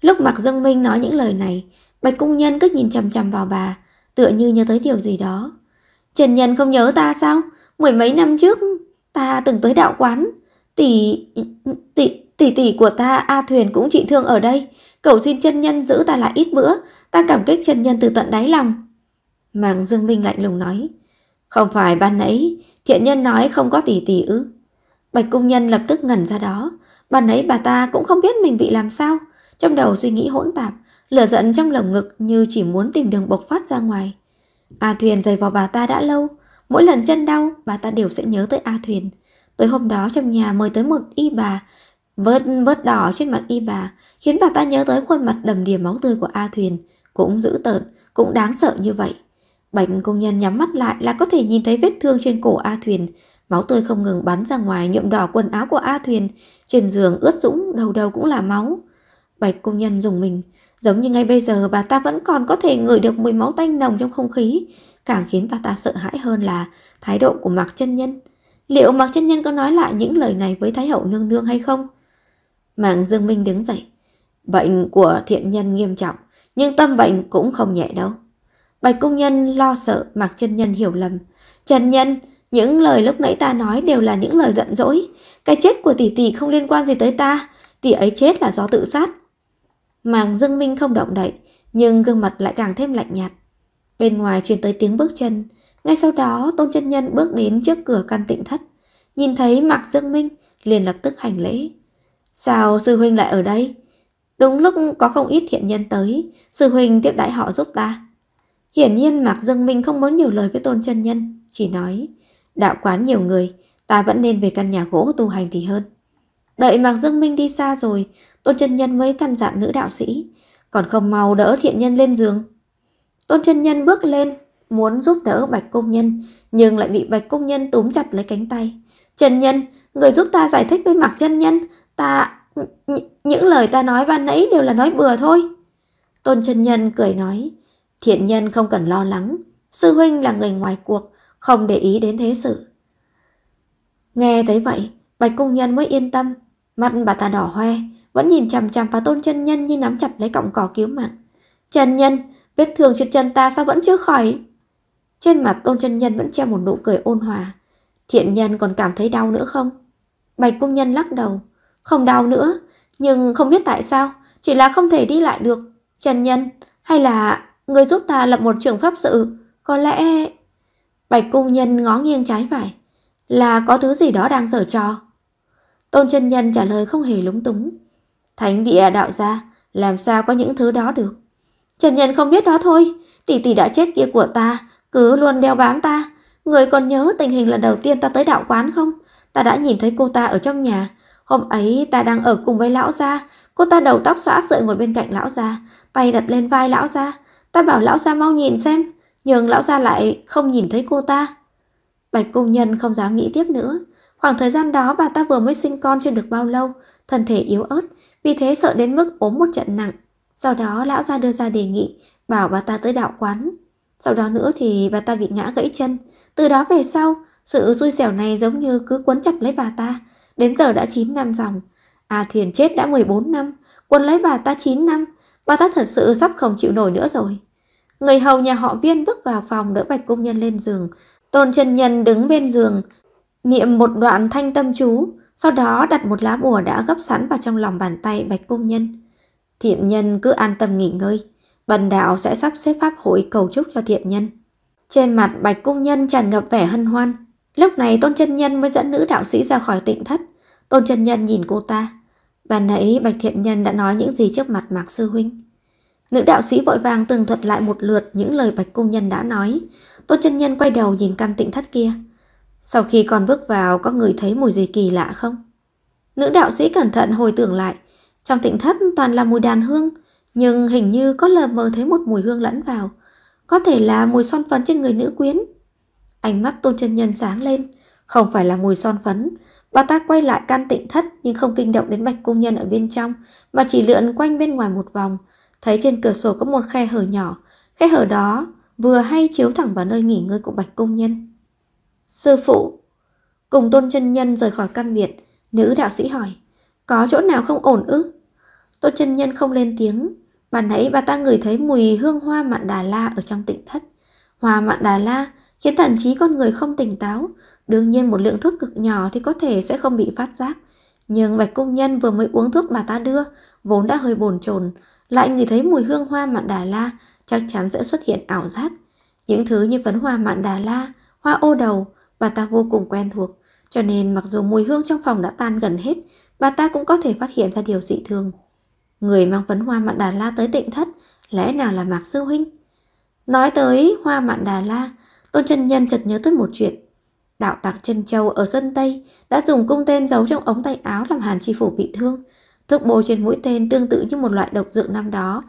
Lúc Mạc Dương Minh nói những lời này, Bạch Cung Nhân cứ nhìn chằm chằm vào bà, tựa như nhớ tới điều gì đó. Trần Nhân không nhớ ta sao? Mười mấy năm trước, ta từng tới đạo quán. Tỷ... tỷ... Tỷ tỷ của ta A Thuyền cũng trị thương ở đây, cầu xin chân nhân giữ ta lại ít bữa, ta cảm kích chân nhân từ tận đáy lòng. Mạng Dương Minh lạnh lùng nói, không phải ban nãy, thiện nhân nói không có tỷ tỷ ư. Bạch Cung Nhân lập tức ngẩn ra đó, ban nãy bà ta cũng không biết mình bị làm sao, trong đầu suy nghĩ hỗn tạp, lửa giận trong lồng ngực như chỉ muốn tìm đường bộc phát ra ngoài. A Thuyền dày vào bà ta đã lâu, mỗi lần chân đau bà ta đều sẽ nhớ tới A Thuyền. Tối hôm đó trong nhà mời tới một y bà, Vớt vớt đỏ trên mặt y bà Khiến bà ta nhớ tới khuôn mặt đầm đìa máu tươi của A Thuyền Cũng dữ tợn Cũng đáng sợ như vậy Bạch công nhân nhắm mắt lại là có thể nhìn thấy vết thương trên cổ A Thuyền Máu tươi không ngừng bắn ra ngoài nhuộm đỏ quần áo của A Thuyền Trên giường ướt sũng đầu đầu cũng là máu Bạch công nhân dùng mình Giống như ngay bây giờ bà ta vẫn còn có thể ngửi được mùi máu tanh nồng trong không khí Càng khiến bà ta sợ hãi hơn là thái độ của Mạc chân Nhân Liệu Mạc chân Nhân có nói lại những lời này với Thái Hậu Nương Nương hay không? Mạng Dương Minh đứng dậy. Bệnh của thiện nhân nghiêm trọng, nhưng tâm bệnh cũng không nhẹ đâu. Bạch Công Nhân lo sợ Mạc chân Nhân hiểu lầm. Trần Nhân, những lời lúc nãy ta nói đều là những lời giận dỗi. Cái chết của tỷ tỷ không liên quan gì tới ta, tỷ ấy chết là do tự sát. Mạng Dương Minh không động đậy, nhưng gương mặt lại càng thêm lạnh nhạt. Bên ngoài truyền tới tiếng bước chân, ngay sau đó Tôn chân Nhân bước đến trước cửa căn tịnh thất, nhìn thấy Mạc Dương Minh liền lập tức hành lễ. Sao sư huynh lại ở đây? Đúng lúc có không ít thiện nhân tới, sư huynh tiếp đãi họ giúp ta. Hiển nhiên Mạc Dương Minh không muốn nhiều lời với tôn chân nhân, chỉ nói, đạo quán nhiều người, ta vẫn nên về căn nhà gỗ tu hành thì hơn. Đợi Mạc Dương Minh đi xa rồi, tôn chân nhân mới căn dặn nữ đạo sĩ, còn không mau đỡ thiện nhân lên giường. Tôn chân nhân bước lên, muốn giúp đỡ bạch công nhân, nhưng lại bị bạch công nhân túm chặt lấy cánh tay. chân nhân, người giúp ta giải thích với Mạc chân nhân, Ta... những lời ta nói ban nãy đều là nói bừa thôi. Tôn chân nhân cười nói, thiện nhân không cần lo lắng, sư huynh là người ngoài cuộc, không để ý đến thế sự. Nghe thấy vậy, bạch cung nhân mới yên tâm, mắt bà ta đỏ hoe, vẫn nhìn chằm chằm vào tôn chân nhân như nắm chặt lấy cọng cỏ cứu mạng. Chân nhân, vết thương trên chân ta sao vẫn chưa khỏi? Trên mặt tôn chân nhân vẫn treo một nụ cười ôn hòa. Thiện nhân còn cảm thấy đau nữa không? Bạch cung nhân lắc đầu, không đau nữa, nhưng không biết tại sao, chỉ là không thể đi lại được. Trần Nhân, hay là người giúp ta lập một trường pháp sự, có lẽ... Bạch Cung Nhân ngó nghiêng trái phải, là có thứ gì đó đang dở trò. Tôn trần Nhân trả lời không hề lúng túng. Thánh địa đạo gia, làm sao có những thứ đó được. Trần Nhân không biết đó thôi, tỷ tỷ đã chết kia của ta, cứ luôn đeo bám ta. Người còn nhớ tình hình lần đầu tiên ta tới đạo quán không? Ta đã nhìn thấy cô ta ở trong nhà, Hôm ấy ta đang ở cùng với lão gia, cô ta đầu tóc xõa sợi ngồi bên cạnh lão gia, tay đặt lên vai lão gia. Ta bảo lão gia mau nhìn xem, nhưng lão gia lại không nhìn thấy cô ta. Bạch công nhân không dám nghĩ tiếp nữa. Khoảng thời gian đó bà ta vừa mới sinh con chưa được bao lâu, thân thể yếu ớt, vì thế sợ đến mức ốm một trận nặng. Sau đó lão gia đưa ra đề nghị, bảo bà ta tới đạo quán. Sau đó nữa thì bà ta bị ngã gãy chân. Từ đó về sau, sự xui xẻo này giống như cứ quấn chặt lấy bà ta, Đến giờ đã 9 năm dòng. A à, Thuyền chết đã 14 năm, quân lấy bà ta 9 năm, bà ta thật sự sắp không chịu nổi nữa rồi. Người hầu nhà họ viên bước vào phòng đỡ bạch công nhân lên giường. Tôn chân nhân đứng bên giường, niệm một đoạn thanh tâm chú, sau đó đặt một lá bùa đã gấp sẵn vào trong lòng bàn tay bạch công nhân. Thiện nhân cứ an tâm nghỉ ngơi, bần đạo sẽ sắp xếp pháp hội cầu chúc cho thiện nhân. Trên mặt bạch cung nhân tràn ngập vẻ hân hoan. Lúc này tôn chân nhân mới dẫn nữ đạo sĩ ra khỏi tịnh thất. Tôn chân nhân nhìn cô ta. Bạn nãy Bạch Thiện Nhân đã nói những gì trước mặt Mạc Sư Huynh. Nữ đạo sĩ vội vàng tường thuật lại một lượt những lời Bạch Cung Nhân đã nói. Tôn chân nhân quay đầu nhìn căn tịnh thất kia. Sau khi còn bước vào có người thấy mùi gì kỳ lạ không? Nữ đạo sĩ cẩn thận hồi tưởng lại. Trong tịnh thất toàn là mùi đàn hương, nhưng hình như có lờ mờ thấy một mùi hương lẫn vào. Có thể là mùi son phấn trên người nữ quyến. Ánh mắt tôn chân nhân sáng lên, không phải là mùi son phấn, Bà ta quay lại can tịnh thất nhưng không kinh động đến bạch cung nhân ở bên trong, mà chỉ lượn quanh bên ngoài một vòng. Thấy trên cửa sổ có một khe hở nhỏ, khe hở đó vừa hay chiếu thẳng vào nơi nghỉ ngơi của bạch cung nhân. Sư phụ, cùng tôn chân nhân rời khỏi căn biệt, nữ đạo sĩ hỏi, có chỗ nào không ổn ư? Tôn chân nhân không lên tiếng, bà nãy bà ta ngửi thấy mùi hương hoa mạn đà la ở trong tịnh thất. Hoa mạn đà la khiến thần trí con người không tỉnh táo, Đương nhiên một lượng thuốc cực nhỏ thì có thể sẽ không bị phát giác. Nhưng bạch công nhân vừa mới uống thuốc bà ta đưa, vốn đã hơi bồn chồn lại ngửi thấy mùi hương hoa mạn đà la, chắc chắn sẽ xuất hiện ảo giác. Những thứ như phấn hoa mạn đà la, hoa ô đầu, bà ta vô cùng quen thuộc. Cho nên mặc dù mùi hương trong phòng đã tan gần hết, bà ta cũng có thể phát hiện ra điều dị thường. Người mang phấn hoa mạn đà la tới tịnh thất, lẽ nào là Mạc Sư Huynh? Nói tới hoa mạn đà la, Tôn chân Nhân chợt nhớ tới một chuyện. Đạo tặc chân châu ở sân Tây đã dùng cung tên giấu trong ống tay áo làm Hàn Chi Phủ bị thương. Thuốc bôi trên mũi tên tương tự như một loại độc dược năm đó.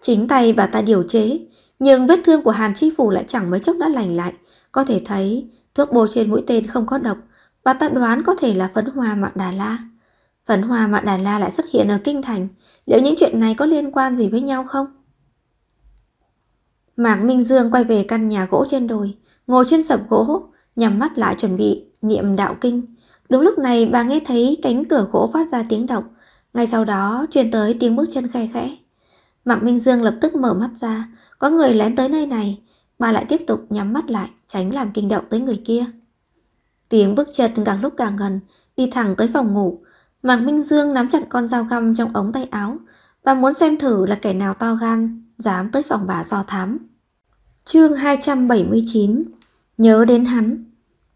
Chính tay bà ta điều chế, nhưng vết thương của Hàn Chi Phủ lại chẳng mấy chốc đã lành lại. Có thể thấy thuốc bôi trên mũi tên không có độc, bà ta đoán có thể là phấn hoa mạn Đà La. Phấn hoa mạn Đà La lại xuất hiện ở Kinh Thành, liệu những chuyện này có liên quan gì với nhau không? Mạc Minh Dương quay về căn nhà gỗ trên đồi, ngồi trên sập gỗ, nhắm mắt lại chuẩn bị niệm đạo kinh. Đúng lúc này bà nghe thấy cánh cửa gỗ phát ra tiếng động, ngay sau đó truyền tới tiếng bước chân khe khẽ. Mạc Minh Dương lập tức mở mắt ra, có người lén tới nơi này, bà lại tiếp tục nhắm mắt lại, tránh làm kinh động tới người kia. Tiếng bước chân càng lúc càng gần, đi thẳng tới phòng ngủ. Mạc Minh Dương nắm chặt con dao găm trong ống tay áo và muốn xem thử là kẻ nào to gan dám tới phòng bà do thám. Chương 279 Nhớ đến hắn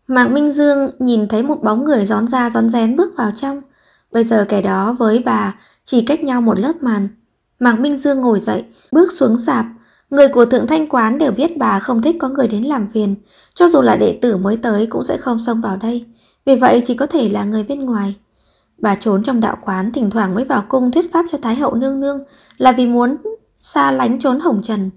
Mạng Minh Dương nhìn thấy một bóng người rón ra rón rén bước vào trong Bây giờ kẻ đó với bà chỉ cách nhau một lớp màn Mạng Minh Dương ngồi dậy, bước xuống sạp Người của thượng thanh quán đều biết bà không thích có người đến làm phiền Cho dù là đệ tử mới tới cũng sẽ không xông vào đây Vì vậy chỉ có thể là người bên ngoài Bà trốn trong đạo quán thỉnh thoảng mới vào cung thuyết pháp cho Thái hậu nương nương Là vì muốn xa lánh trốn hồng trần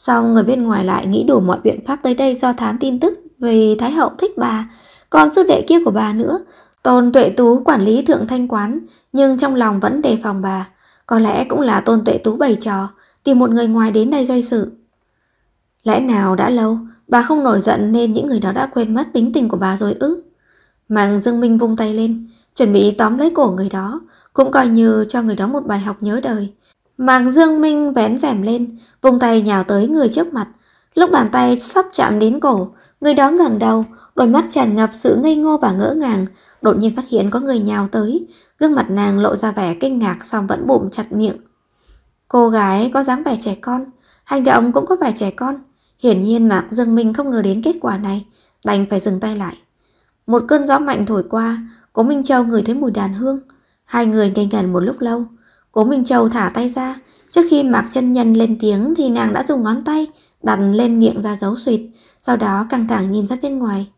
Xong người bên ngoài lại nghĩ đủ mọi biện pháp tới đây do thám tin tức vì Thái Hậu thích bà, còn sư đệ kia của bà nữa. Tôn Tuệ Tú quản lý Thượng Thanh Quán, nhưng trong lòng vẫn đề phòng bà. Có lẽ cũng là Tôn Tuệ Tú bày trò, tìm một người ngoài đến đây gây sự. Lẽ nào đã lâu, bà không nổi giận nên những người đó đã quên mất tính tình của bà rồi ư? Mạng Dương Minh vung tay lên, chuẩn bị tóm lấy cổ người đó, cũng coi như cho người đó một bài học nhớ đời. Mạc Dương Minh vén rèm lên, vùng tay nhào tới người trước mặt. Lúc bàn tay sắp chạm đến cổ, người đó ngẩng đầu, đôi mắt tràn ngập sự ngây ngô và ngỡ ngàng, đột nhiên phát hiện có người nhào tới, gương mặt nàng lộ ra vẻ kinh ngạc xong vẫn bụng chặt miệng. Cô gái có dáng vẻ trẻ con, hành động cũng có vẻ trẻ con. Hiển nhiên Mạc Dương Minh không ngờ đến kết quả này, đành phải dừng tay lại. Một cơn gió mạnh thổi qua, Cố Minh Châu ngửi thấy mùi đàn hương. Hai người ngây ngẩn một lúc lâu, Cố Minh Châu thả tay ra, trước khi Mạc chân Nhân lên tiếng thì nàng đã dùng ngón tay đặt lên miệng ra dấu suyệt, sau đó căng thẳng nhìn ra bên ngoài.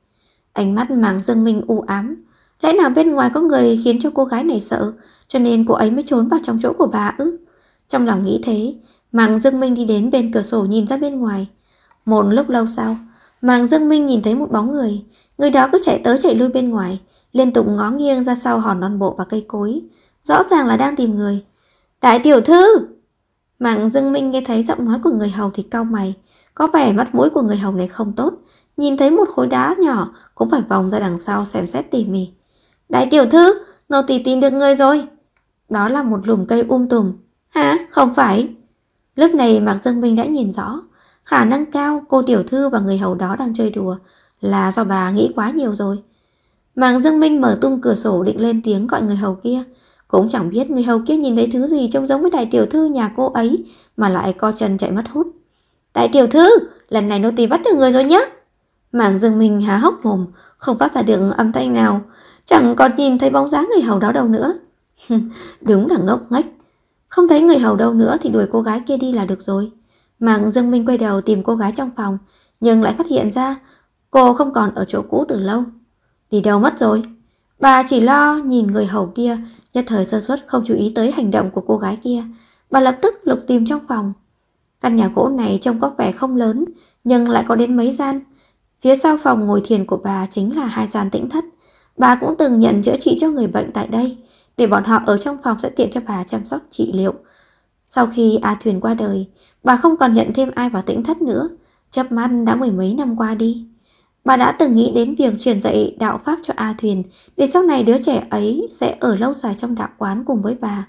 Ánh mắt Mạc Dương Minh u ám, lẽ nào bên ngoài có người khiến cho cô gái này sợ, cho nên cô ấy mới trốn vào trong chỗ của bà ư? Trong lòng nghĩ thế, Mạc Dương Minh đi đến bên cửa sổ nhìn ra bên ngoài. Một lúc lâu sau, Mạc Dương Minh nhìn thấy một bóng người, người đó cứ chạy tới chạy lui bên ngoài, liên tục ngó nghiêng ra sau hòn non bộ và cây cối, rõ ràng là đang tìm người. Đại tiểu thư! Mạng Dương Minh nghe thấy giọng nói của người hầu thì cau mày. Có vẻ mắt mũi của người hầu này không tốt. Nhìn thấy một khối đá nhỏ cũng phải vòng ra đằng sau xem xét tỉ mỉ. Đại tiểu thư! Nô tỳ tìm được người rồi! Đó là một lùm cây um tùm. Hả? Không phải! Lúc này Mạc Dương Minh đã nhìn rõ. Khả năng cao cô tiểu thư và người hầu đó đang chơi đùa là do bà nghĩ quá nhiều rồi. Mạc Dương Minh mở tung cửa sổ định lên tiếng gọi người hầu kia. Cũng chẳng biết người hầu kia nhìn thấy thứ gì trông giống với đại tiểu thư nhà cô ấy mà lại co chân chạy mất hút. Đại tiểu thư, lần này nô tỳ bắt được người rồi nhá. Mảng dương mình há hốc mồm, không phát ra được âm thanh nào, chẳng còn nhìn thấy bóng dáng người hầu đó đâu nữa. [laughs] Đúng là ngốc nghếch. Không thấy người hầu đâu nữa thì đuổi cô gái kia đi là được rồi. Mảng Dương Minh quay đầu tìm cô gái trong phòng, nhưng lại phát hiện ra cô không còn ở chỗ cũ từ lâu. Đi đâu mất rồi? Bà chỉ lo nhìn người hầu kia Nhất thời sơ suất không chú ý tới hành động của cô gái kia, bà lập tức lục tìm trong phòng. Căn nhà gỗ này trông có vẻ không lớn, nhưng lại có đến mấy gian. Phía sau phòng ngồi thiền của bà chính là hai gian tĩnh thất. Bà cũng từng nhận chữa trị cho người bệnh tại đây, để bọn họ ở trong phòng sẽ tiện cho bà chăm sóc trị liệu. Sau khi A Thuyền qua đời, bà không còn nhận thêm ai vào tĩnh thất nữa, chấp mắt đã mười mấy năm qua đi. Bà đã từng nghĩ đến việc truyền dạy đạo Pháp cho A Thuyền để sau này đứa trẻ ấy sẽ ở lâu dài trong đạo quán cùng với bà.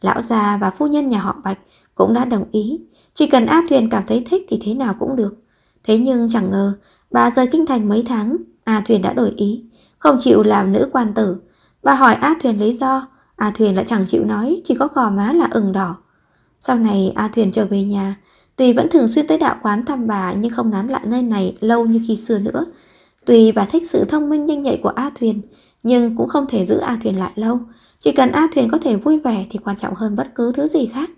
Lão già và phu nhân nhà họ Bạch cũng đã đồng ý. Chỉ cần A Thuyền cảm thấy thích thì thế nào cũng được. Thế nhưng chẳng ngờ bà rời kinh thành mấy tháng A Thuyền đã đổi ý Không chịu làm nữ quan tử Bà hỏi A Thuyền lý do A Thuyền lại chẳng chịu nói Chỉ có gò má là ửng đỏ Sau này A Thuyền trở về nhà Tùy vẫn thường xuyên tới đạo quán thăm bà nhưng không nán lại nơi này lâu như khi xưa nữa. Tùy bà thích sự thông minh nhanh nhạy của A Thuyền, nhưng cũng không thể giữ A Thuyền lại lâu. Chỉ cần A Thuyền có thể vui vẻ thì quan trọng hơn bất cứ thứ gì khác.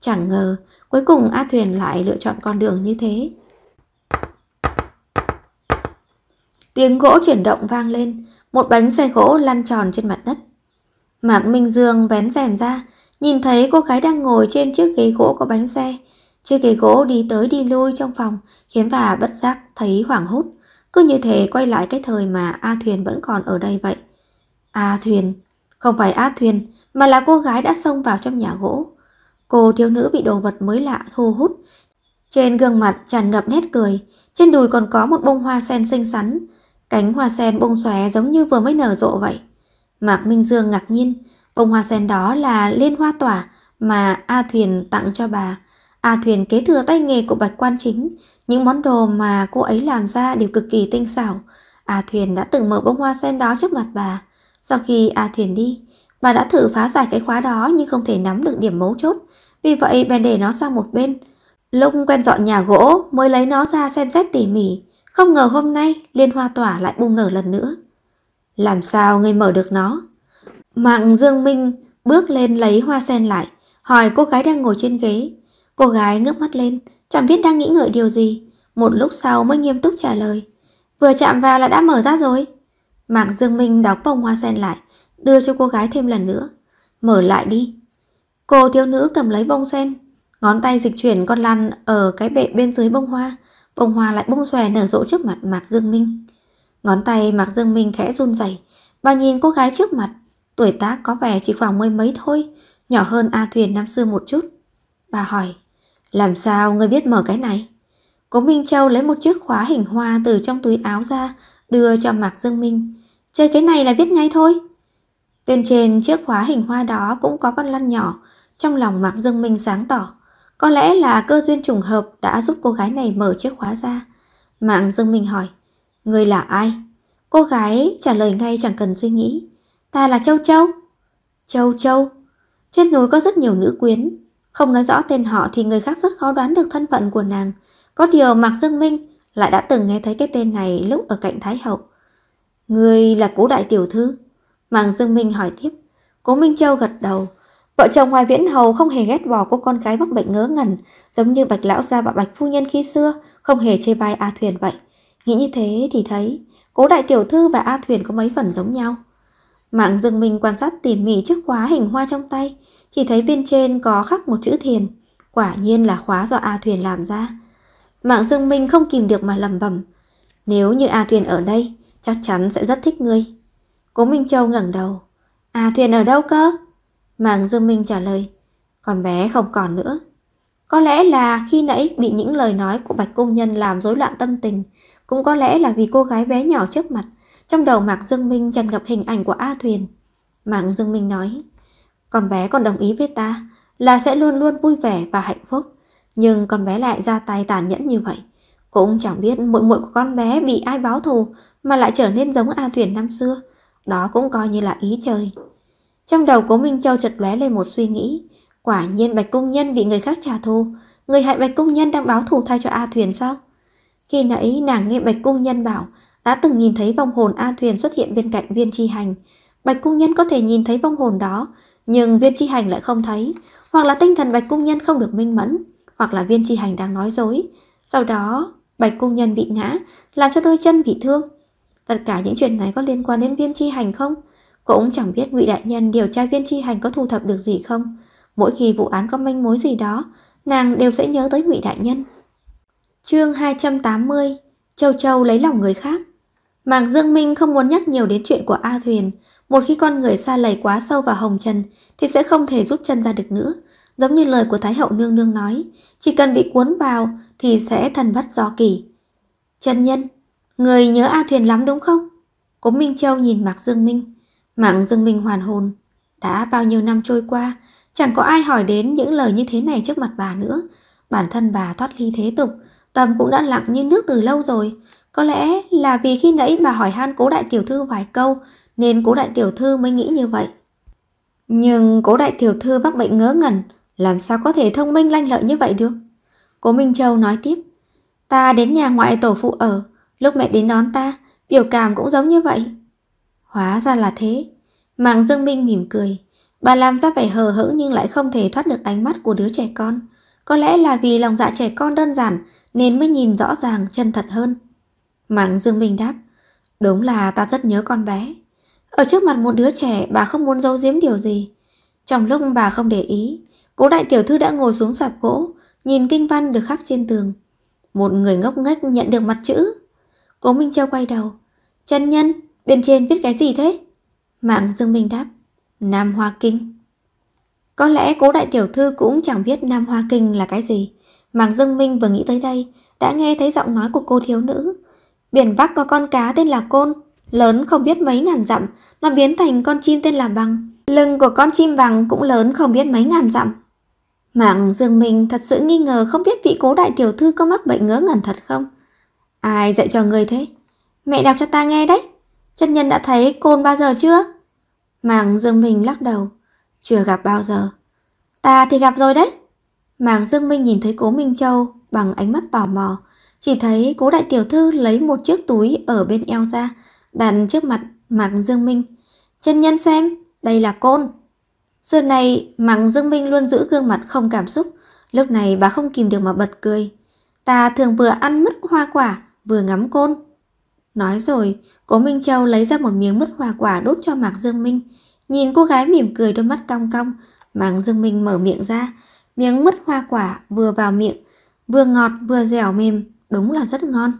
Chẳng ngờ, cuối cùng A Thuyền lại lựa chọn con đường như thế. Tiếng gỗ chuyển động vang lên, một bánh xe gỗ lăn tròn trên mặt đất. Mạc Minh Dương vén rèm ra, nhìn thấy cô gái đang ngồi trên chiếc ghế gỗ có bánh xe, Chiếc ghế gỗ đi tới đi lui trong phòng khiến bà bất giác thấy hoảng hốt. Cứ như thế quay lại cái thời mà A Thuyền vẫn còn ở đây vậy. A Thuyền, không phải A Thuyền mà là cô gái đã xông vào trong nhà gỗ. Cô thiếu nữ bị đồ vật mới lạ thu hút. Trên gương mặt tràn ngập nét cười, trên đùi còn có một bông hoa sen xinh xắn. Cánh hoa sen bông xòe giống như vừa mới nở rộ vậy. Mạc Minh Dương ngạc nhiên, bông hoa sen đó là liên hoa tỏa mà A Thuyền tặng cho bà A à, Thuyền kế thừa tay nghề của Bạch Quan Chính, những món đồ mà cô ấy làm ra đều cực kỳ tinh xảo. A à, Thuyền đã từng mở bông hoa sen đó trước mặt bà. Sau khi A à, Thuyền đi, bà đã thử phá giải cái khóa đó nhưng không thể nắm được điểm mấu chốt, vì vậy bèn để nó sang một bên. Lúc quen dọn nhà gỗ mới lấy nó ra xem xét tỉ mỉ, không ngờ hôm nay liên hoa tỏa lại bung nở lần nữa. Làm sao ngươi mở được nó? Mạng Dương Minh bước lên lấy hoa sen lại, hỏi cô gái đang ngồi trên ghế Cô gái ngước mắt lên, chẳng biết đang nghĩ ngợi điều gì. Một lúc sau mới nghiêm túc trả lời. Vừa chạm vào là đã mở ra rồi. Mạc Dương Minh đóng bông hoa sen lại, đưa cho cô gái thêm lần nữa. Mở lại đi. Cô thiếu nữ cầm lấy bông sen, ngón tay dịch chuyển con lăn ở cái bệ bên dưới bông hoa. Bông hoa lại bung xòe nở rộ trước mặt Mạc Dương Minh. Ngón tay Mạc Dương Minh khẽ run rẩy và nhìn cô gái trước mặt. Tuổi tác có vẻ chỉ khoảng mười mấy thôi, nhỏ hơn A Thuyền năm xưa một chút. Bà hỏi, làm sao ngươi biết mở cái này? Cố Minh Châu lấy một chiếc khóa hình hoa từ trong túi áo ra, đưa cho Mạc Dương Minh. Chơi cái này là viết ngay thôi. Bên trên chiếc khóa hình hoa đó cũng có con lăn nhỏ, trong lòng Mạc Dương Minh sáng tỏ. Có lẽ là cơ duyên trùng hợp đã giúp cô gái này mở chiếc khóa ra. Mạng Dương Minh hỏi, người là ai? Cô gái trả lời ngay chẳng cần suy nghĩ. Ta là Châu Châu. Châu Châu. Trên núi có rất nhiều nữ quyến, không nói rõ tên họ thì người khác rất khó đoán được thân phận của nàng. Có điều Mạc Dương Minh lại đã từng nghe thấy cái tên này lúc ở cạnh Thái Hậu. Người là cố đại tiểu thư? Mạc Dương Minh hỏi tiếp. Cố Minh Châu gật đầu. Vợ chồng Hoài Viễn Hầu không hề ghét bỏ cô con gái mắc bệnh ngớ ngẩn, giống như Bạch Lão Gia và Bạch Phu Nhân khi xưa, không hề chê bai A Thuyền vậy. Nghĩ như thế thì thấy, cố đại tiểu thư và A Thuyền có mấy phần giống nhau. Mạng Dương Minh quan sát tỉ mỉ chiếc khóa hình hoa trong tay, chỉ thấy bên trên có khắc một chữ thiền, quả nhiên là khóa do A Thuyền làm ra. Mạng Dương Minh không kìm được mà lẩm bẩm Nếu như A Thuyền ở đây, chắc chắn sẽ rất thích ngươi. Cố Minh Châu ngẩng đầu. A Thuyền ở đâu cơ? Mạng Dương Minh trả lời. Con bé không còn nữa. Có lẽ là khi nãy bị những lời nói của Bạch Công Nhân làm rối loạn tâm tình, cũng có lẽ là vì cô gái bé nhỏ trước mặt, trong đầu Mạc Dương Minh tràn ngập hình ảnh của A Thuyền. Mạc Dương Minh nói, con bé còn đồng ý với ta là sẽ luôn luôn vui vẻ và hạnh phúc. Nhưng con bé lại ra tay tàn nhẫn như vậy. Cũng chẳng biết muội muội của con bé bị ai báo thù mà lại trở nên giống A Thuyền năm xưa. Đó cũng coi như là ý trời. Trong đầu Cố Minh Châu chợt lóe lên một suy nghĩ. Quả nhiên Bạch Công Nhân bị người khác trả thù. Người hại Bạch Công Nhân đang báo thù thay cho A Thuyền sao? Khi nãy nàng nghe Bạch Công Nhân bảo đã từng nhìn thấy vong hồn A Thuyền xuất hiện bên cạnh viên tri hành. Bạch Cung Nhân có thể nhìn thấy vong hồn đó, nhưng viên tri hành lại không thấy, hoặc là tinh thần bạch cung nhân không được minh mẫn, hoặc là viên tri hành đang nói dối. Sau đó, bạch cung nhân bị ngã, làm cho đôi chân bị thương. Tất cả những chuyện này có liên quan đến viên tri hành không? Cũng chẳng biết ngụy đại nhân điều tra viên tri hành có thu thập được gì không. Mỗi khi vụ án có manh mối gì đó, nàng đều sẽ nhớ tới ngụy đại nhân. Chương 280 Châu Châu lấy lòng người khác Mạc Dương Minh không muốn nhắc nhiều đến chuyện của A Thuyền một khi con người xa lầy quá sâu vào hồng trần thì sẽ không thể rút chân ra được nữa. Giống như lời của Thái hậu nương nương nói, chỉ cần bị cuốn vào thì sẽ thần bất do kỳ. chân Nhân, người nhớ A Thuyền lắm đúng không? Cố Minh Châu nhìn Mạc Dương Minh. Mạc Dương Minh hoàn hồn. Đã bao nhiêu năm trôi qua, chẳng có ai hỏi đến những lời như thế này trước mặt bà nữa. Bản thân bà thoát ly thế tục, tâm cũng đã lặng như nước từ lâu rồi. Có lẽ là vì khi nãy bà hỏi han cố đại tiểu thư vài câu nên cố đại tiểu thư mới nghĩ như vậy. Nhưng cố đại tiểu thư mắc bệnh ngớ ngẩn, làm sao có thể thông minh lanh lợi như vậy được? Cố Minh Châu nói tiếp, ta đến nhà ngoại tổ phụ ở, lúc mẹ đến đón ta, biểu cảm cũng giống như vậy. Hóa ra là thế, mạng Dương Minh mỉm cười, bà làm ra vẻ hờ hững nhưng lại không thể thoát được ánh mắt của đứa trẻ con. Có lẽ là vì lòng dạ trẻ con đơn giản nên mới nhìn rõ ràng chân thật hơn. Mạng Dương Minh đáp, đúng là ta rất nhớ con bé. Ở trước mặt một đứa trẻ bà không muốn giấu giếm điều gì. Trong lúc bà không để ý, cố đại tiểu thư đã ngồi xuống sạp gỗ, nhìn kinh văn được khắc trên tường. Một người ngốc nghếch nhận được mặt chữ. Cố Minh Châu quay đầu. Chân nhân, bên trên viết cái gì thế? Mạng Dương Minh đáp. Nam Hoa Kinh. Có lẽ cố đại tiểu thư cũng chẳng biết Nam Hoa Kinh là cái gì. Mạng Dương Minh vừa nghĩ tới đây, đã nghe thấy giọng nói của cô thiếu nữ. Biển Bắc có con cá tên là Côn, lớn không biết mấy ngàn dặm, nó biến thành con chim tên là bằng. Lưng của con chim bằng cũng lớn không biết mấy ngàn dặm. Mạng Dương Minh thật sự nghi ngờ không biết vị cố đại tiểu thư có mắc bệnh ngớ ngẩn thật không. Ai dạy cho người thế? Mẹ đọc cho ta nghe đấy. Chân nhân đã thấy côn bao giờ chưa? Mạng Dương Minh lắc đầu. Chưa gặp bao giờ. Ta thì gặp rồi đấy. Mạng Dương Minh nhìn thấy cố Minh Châu bằng ánh mắt tò mò. Chỉ thấy cố đại tiểu thư lấy một chiếc túi ở bên eo ra đặt trước mặt Mạc Dương Minh. Chân nhân xem, đây là côn. Xưa này Mạc Dương Minh luôn giữ gương mặt không cảm xúc, lúc này bà không kìm được mà bật cười. Ta thường vừa ăn mứt hoa quả, vừa ngắm côn. Nói rồi, Cố Minh Châu lấy ra một miếng mứt hoa quả đốt cho Mạc Dương Minh. Nhìn cô gái mỉm cười đôi mắt cong cong, Mạc Dương Minh mở miệng ra. Miếng mứt hoa quả vừa vào miệng, vừa ngọt vừa dẻo mềm, đúng là rất ngon.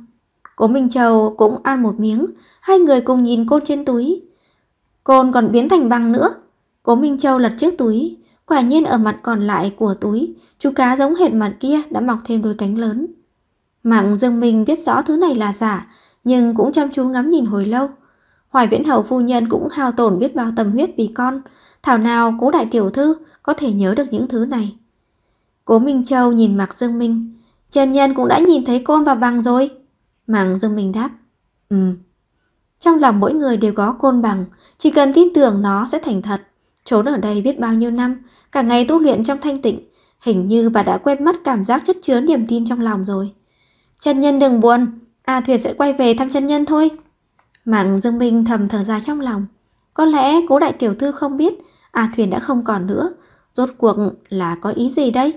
Cố Minh Châu cũng ăn một miếng, hai người cùng nhìn côn trên túi. Côn còn biến thành băng nữa. Cố Minh Châu lật chiếc túi, quả nhiên ở mặt còn lại của túi, chú cá giống hệt mặt kia đã mọc thêm đôi cánh lớn. Mạng Dương Minh biết rõ thứ này là giả, nhưng cũng chăm chú ngắm nhìn hồi lâu. Hoài Viễn Hầu phu nhân cũng hao tổn biết bao tâm huyết vì con, thảo nào cố đại tiểu thư có thể nhớ được những thứ này. Cố Minh Châu nhìn Mạc Dương Minh, Trần Nhân cũng đã nhìn thấy con và bằng rồi. Mạng Dương Minh đáp. Ừm. Trong lòng mỗi người đều có côn bằng, chỉ cần tin tưởng nó sẽ thành thật. Trốn ở đây biết bao nhiêu năm, cả ngày tu luyện trong thanh tịnh, hình như bà đã quên mất cảm giác chất chứa niềm tin trong lòng rồi. Chân nhân đừng buồn, A Thuyền sẽ quay về thăm chân nhân thôi. Mạng Dương Minh thầm thở dài trong lòng. Có lẽ cố đại tiểu thư không biết A Thuyền đã không còn nữa. Rốt cuộc là có ý gì đây?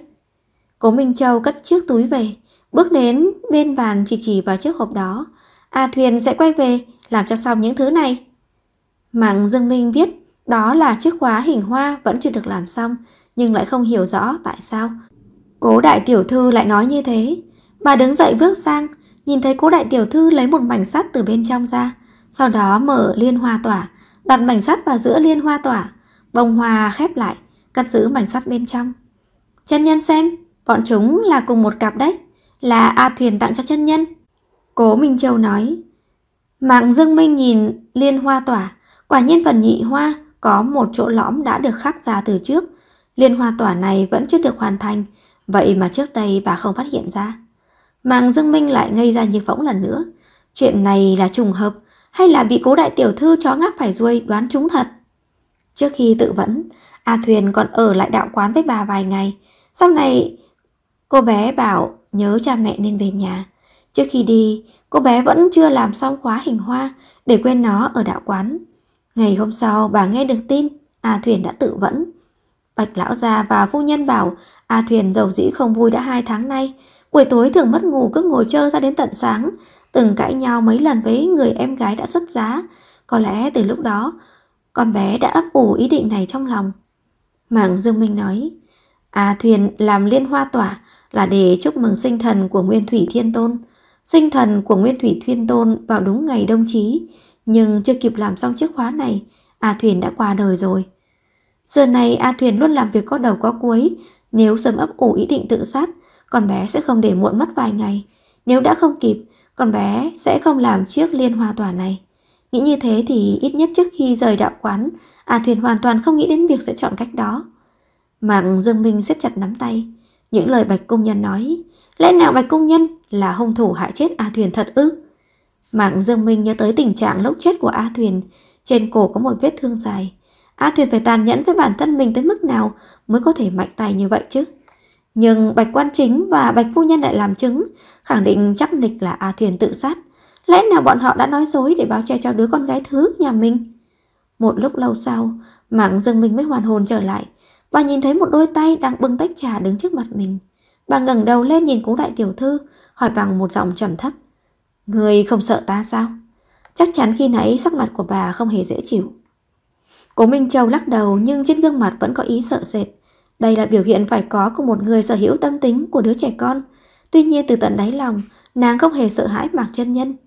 Cố Minh Châu cất chiếc túi về. Bước đến bên bàn chỉ chỉ vào chiếc hộp đó. A à, Thuyền sẽ quay về, làm cho xong những thứ này. Mạng Dương Minh viết đó là chiếc khóa hình hoa vẫn chưa được làm xong, nhưng lại không hiểu rõ tại sao. Cố đại tiểu thư lại nói như thế. Bà đứng dậy bước sang, nhìn thấy cố đại tiểu thư lấy một mảnh sắt từ bên trong ra, sau đó mở liên hoa tỏa, đặt mảnh sắt vào giữa liên hoa tỏa, vòng hoa khép lại, cất giữ mảnh sắt bên trong. Chân nhân xem, bọn chúng là cùng một cặp đấy là A Thuyền tặng cho chân nhân. Cố Minh Châu nói, Mạng Dương Minh nhìn liên hoa tỏa, quả nhiên phần nhị hoa có một chỗ lõm đã được khắc ra từ trước. Liên hoa tỏa này vẫn chưa được hoàn thành, vậy mà trước đây bà không phát hiện ra. Mạng Dương Minh lại ngây ra như phỗng lần nữa. Chuyện này là trùng hợp hay là bị cố đại tiểu thư chó ngáp phải ruôi đoán trúng thật? Trước khi tự vẫn, A Thuyền còn ở lại đạo quán với bà vài ngày. Sau này, cô bé bảo nhớ cha mẹ nên về nhà. Trước khi đi, cô bé vẫn chưa làm xong khóa hình hoa để quên nó ở đạo quán. Ngày hôm sau bà nghe được tin A Thuyền đã tự vẫn. Bạch lão gia và phu nhân bảo A Thuyền giàu dĩ không vui đã hai tháng nay. Buổi tối thường mất ngủ cứ ngồi chơi ra đến tận sáng. Từng cãi nhau mấy lần với người em gái đã xuất giá. Có lẽ từ lúc đó con bé đã ấp ủ ý định này trong lòng. Mạng Dương Minh nói A Thuyền làm liên hoa tỏa là để chúc mừng sinh thần của Nguyên Thủy Thiên Tôn. Sinh thần của Nguyên Thủy Thiên Tôn vào đúng ngày đông chí, nhưng chưa kịp làm xong chiếc khóa này, A Thuyền đã qua đời rồi. Giờ này A Thuyền luôn làm việc có đầu có cuối, nếu sớm ấp ủ ý định tự sát, con bé sẽ không để muộn mất vài ngày. Nếu đã không kịp, con bé sẽ không làm chiếc liên hoa tòa này. Nghĩ như thế thì ít nhất trước khi rời đạo quán, A Thuyền hoàn toàn không nghĩ đến việc sẽ chọn cách đó. Mạng Dương Minh siết chặt nắm tay. Những lời Bạch Công Nhân nói Lẽ nào Bạch Công Nhân là hung thủ hại chết A Thuyền thật ư? Mạng Dương Minh nhớ tới tình trạng lốc chết của A Thuyền Trên cổ có một vết thương dài A Thuyền phải tàn nhẫn với bản thân mình tới mức nào Mới có thể mạnh tay như vậy chứ Nhưng Bạch Quan Chính và Bạch Phu Nhân lại làm chứng Khẳng định chắc nịch là A Thuyền tự sát Lẽ nào bọn họ đã nói dối để báo che cho đứa con gái thứ nhà mình? Một lúc lâu sau, Mạng Dương Minh mới hoàn hồn trở lại, Bà nhìn thấy một đôi tay đang bưng tách trà đứng trước mặt mình. Bà ngẩng đầu lên nhìn cố đại tiểu thư, hỏi bằng một giọng trầm thấp. Người không sợ ta sao? Chắc chắn khi nãy sắc mặt của bà không hề dễ chịu. Cố Minh Châu lắc đầu nhưng trên gương mặt vẫn có ý sợ sệt. Đây là biểu hiện phải có của một người sở hữu tâm tính của đứa trẻ con. Tuy nhiên từ tận đáy lòng, nàng không hề sợ hãi Mạc chân Nhân.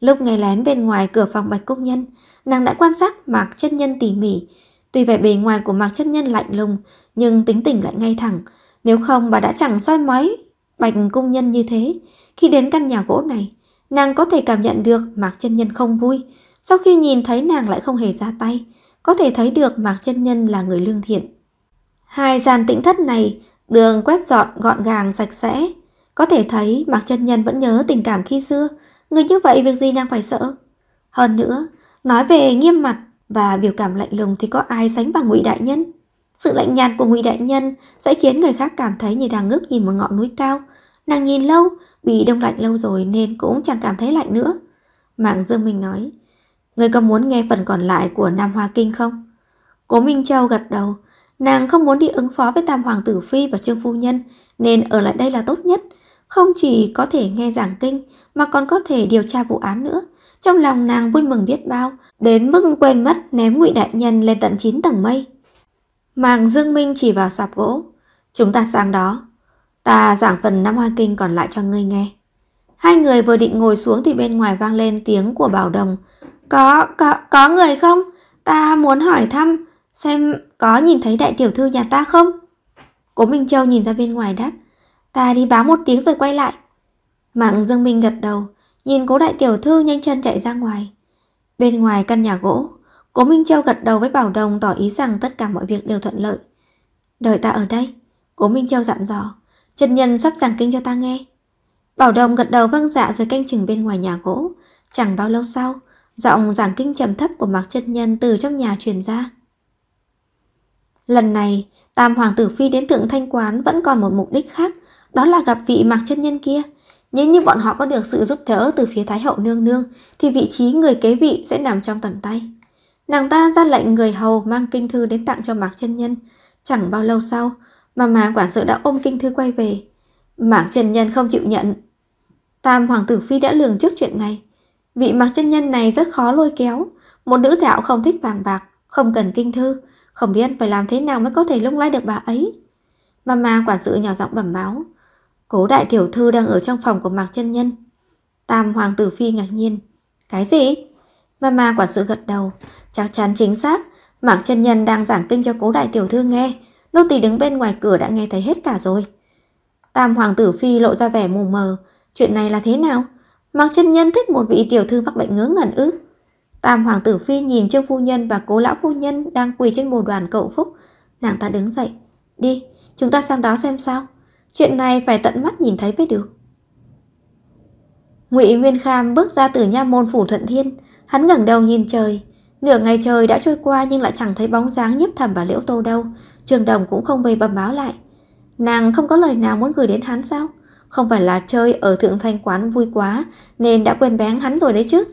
Lúc ngày lén bên ngoài cửa phòng Bạch công Nhân, nàng đã quan sát Mạc chân Nhân tỉ mỉ, Tuy vẻ bề ngoài của Mạc Chất Nhân lạnh lùng, nhưng tính tình lại ngay thẳng. Nếu không bà đã chẳng soi mói bạch cung nhân như thế. Khi đến căn nhà gỗ này, nàng có thể cảm nhận được Mạc Chân Nhân không vui. Sau khi nhìn thấy nàng lại không hề ra tay, có thể thấy được Mạc Chân Nhân là người lương thiện. Hai gian tĩnh thất này, đường quét dọn gọn gàng sạch sẽ. Có thể thấy Mạc Chân Nhân vẫn nhớ tình cảm khi xưa. Người như vậy việc gì nàng phải sợ? Hơn nữa, nói về nghiêm mặt và biểu cảm lạnh lùng thì có ai sánh bằng ngụy đại nhân sự lạnh nhạt của ngụy đại nhân sẽ khiến người khác cảm thấy như đang ngước nhìn một ngọn núi cao nàng nhìn lâu bị đông lạnh lâu rồi nên cũng chẳng cảm thấy lạnh nữa mạng dương minh nói người có muốn nghe phần còn lại của nam hoa kinh không cố minh châu gật đầu nàng không muốn đi ứng phó với tam hoàng tử phi và trương phu nhân nên ở lại đây là tốt nhất không chỉ có thể nghe giảng kinh mà còn có thể điều tra vụ án nữa trong lòng nàng vui mừng biết bao, đến mức quên mất ném ngụy đại nhân lên tận 9 tầng mây. Màng Dương Minh chỉ vào sạp gỗ. Chúng ta sang đó. Ta giảng phần năm hoa kinh còn lại cho ngươi nghe. Hai người vừa định ngồi xuống thì bên ngoài vang lên tiếng của Bảo Đồng. Có, có, có người không? Ta muốn hỏi thăm, xem có nhìn thấy đại tiểu thư nhà ta không? Cố Minh Châu nhìn ra bên ngoài đáp. Ta đi báo một tiếng rồi quay lại. Mạng Dương Minh gật đầu. Nhìn cố đại tiểu thư nhanh chân chạy ra ngoài Bên ngoài căn nhà gỗ Cố Minh Châu gật đầu với Bảo Đồng tỏ ý rằng tất cả mọi việc đều thuận lợi Đợi ta ở đây Cố Minh Châu dặn dò chân Nhân sắp giảng kinh cho ta nghe Bảo Đồng gật đầu vâng dạ rồi canh chừng bên ngoài nhà gỗ Chẳng bao lâu sau Giọng giảng kinh trầm thấp của Mạc chân Nhân từ trong nhà truyền ra Lần này Tam Hoàng Tử Phi đến tượng Thanh Quán vẫn còn một mục đích khác Đó là gặp vị Mạc chân Nhân kia nếu như bọn họ có được sự giúp đỡ từ phía Thái hậu nương nương thì vị trí người kế vị sẽ nằm trong tầm tay. Nàng ta ra lệnh người hầu mang kinh thư đến tặng cho Mạc chân Nhân. Chẳng bao lâu sau, mà mà quản sự đã ôm kinh thư quay về. Mạc chân Nhân không chịu nhận. Tam Hoàng Tử Phi đã lường trước chuyện này. Vị Mạc chân Nhân này rất khó lôi kéo. Một nữ đạo không thích vàng bạc, không cần kinh thư. Không biết phải làm thế nào mới có thể lung lay được bà ấy. Mà mà quản sự nhỏ giọng bẩm báo. Cố đại tiểu thư đang ở trong phòng của Mạc chân Nhân. Tam Hoàng Tử Phi ngạc nhiên. Cái gì? Mama quản sự gật đầu. Chắc chắn chính xác. Mạc chân Nhân đang giảng kinh cho cố đại tiểu thư nghe. Nô tỳ đứng bên ngoài cửa đã nghe thấy hết cả rồi. Tam Hoàng Tử Phi lộ ra vẻ mù mờ. Chuyện này là thế nào? Mạc chân Nhân thích một vị tiểu thư mắc bệnh ngớ ngẩn ư? Tam Hoàng Tử Phi nhìn Trương Phu Nhân và cố lão phu nhân đang quỳ trên bồ đoàn cậu Phúc. Nàng ta đứng dậy. Đi, chúng ta sang đó xem sao. Chuyện này phải tận mắt nhìn thấy mới được. Ngụy Nguyên Kham bước ra từ nha môn phủ Thuận Thiên, hắn ngẩng đầu nhìn trời, nửa ngày trời đã trôi qua nhưng lại chẳng thấy bóng dáng Nhiếp Thẩm và Liễu Tô đâu, Trường Đồng cũng không về bẩm báo lại. Nàng không có lời nào muốn gửi đến hắn sao? Không phải là chơi ở Thượng Thanh quán vui quá nên đã quên bén hắn rồi đấy chứ.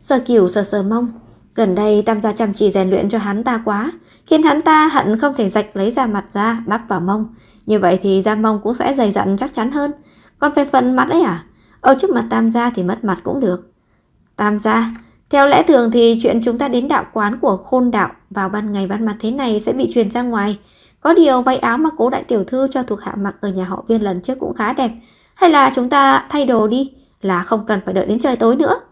Sở Cửu sờ sờ mông, gần đây Tam gia chăm chỉ rèn luyện cho hắn ta quá, khiến hắn ta hận không thể rạch lấy da mặt ra đắp vào mông, như vậy thì da mông cũng sẽ dày dặn chắc chắn hơn Còn về phần mặt ấy à Ở trước mặt tam gia thì mất mặt cũng được Tam gia Theo lẽ thường thì chuyện chúng ta đến đạo quán của khôn đạo Vào ban ngày ban mặt thế này sẽ bị truyền ra ngoài Có điều váy áo mà cố đại tiểu thư cho thuộc hạ mặc ở nhà họ viên lần trước cũng khá đẹp Hay là chúng ta thay đồ đi Là không cần phải đợi đến trời tối nữa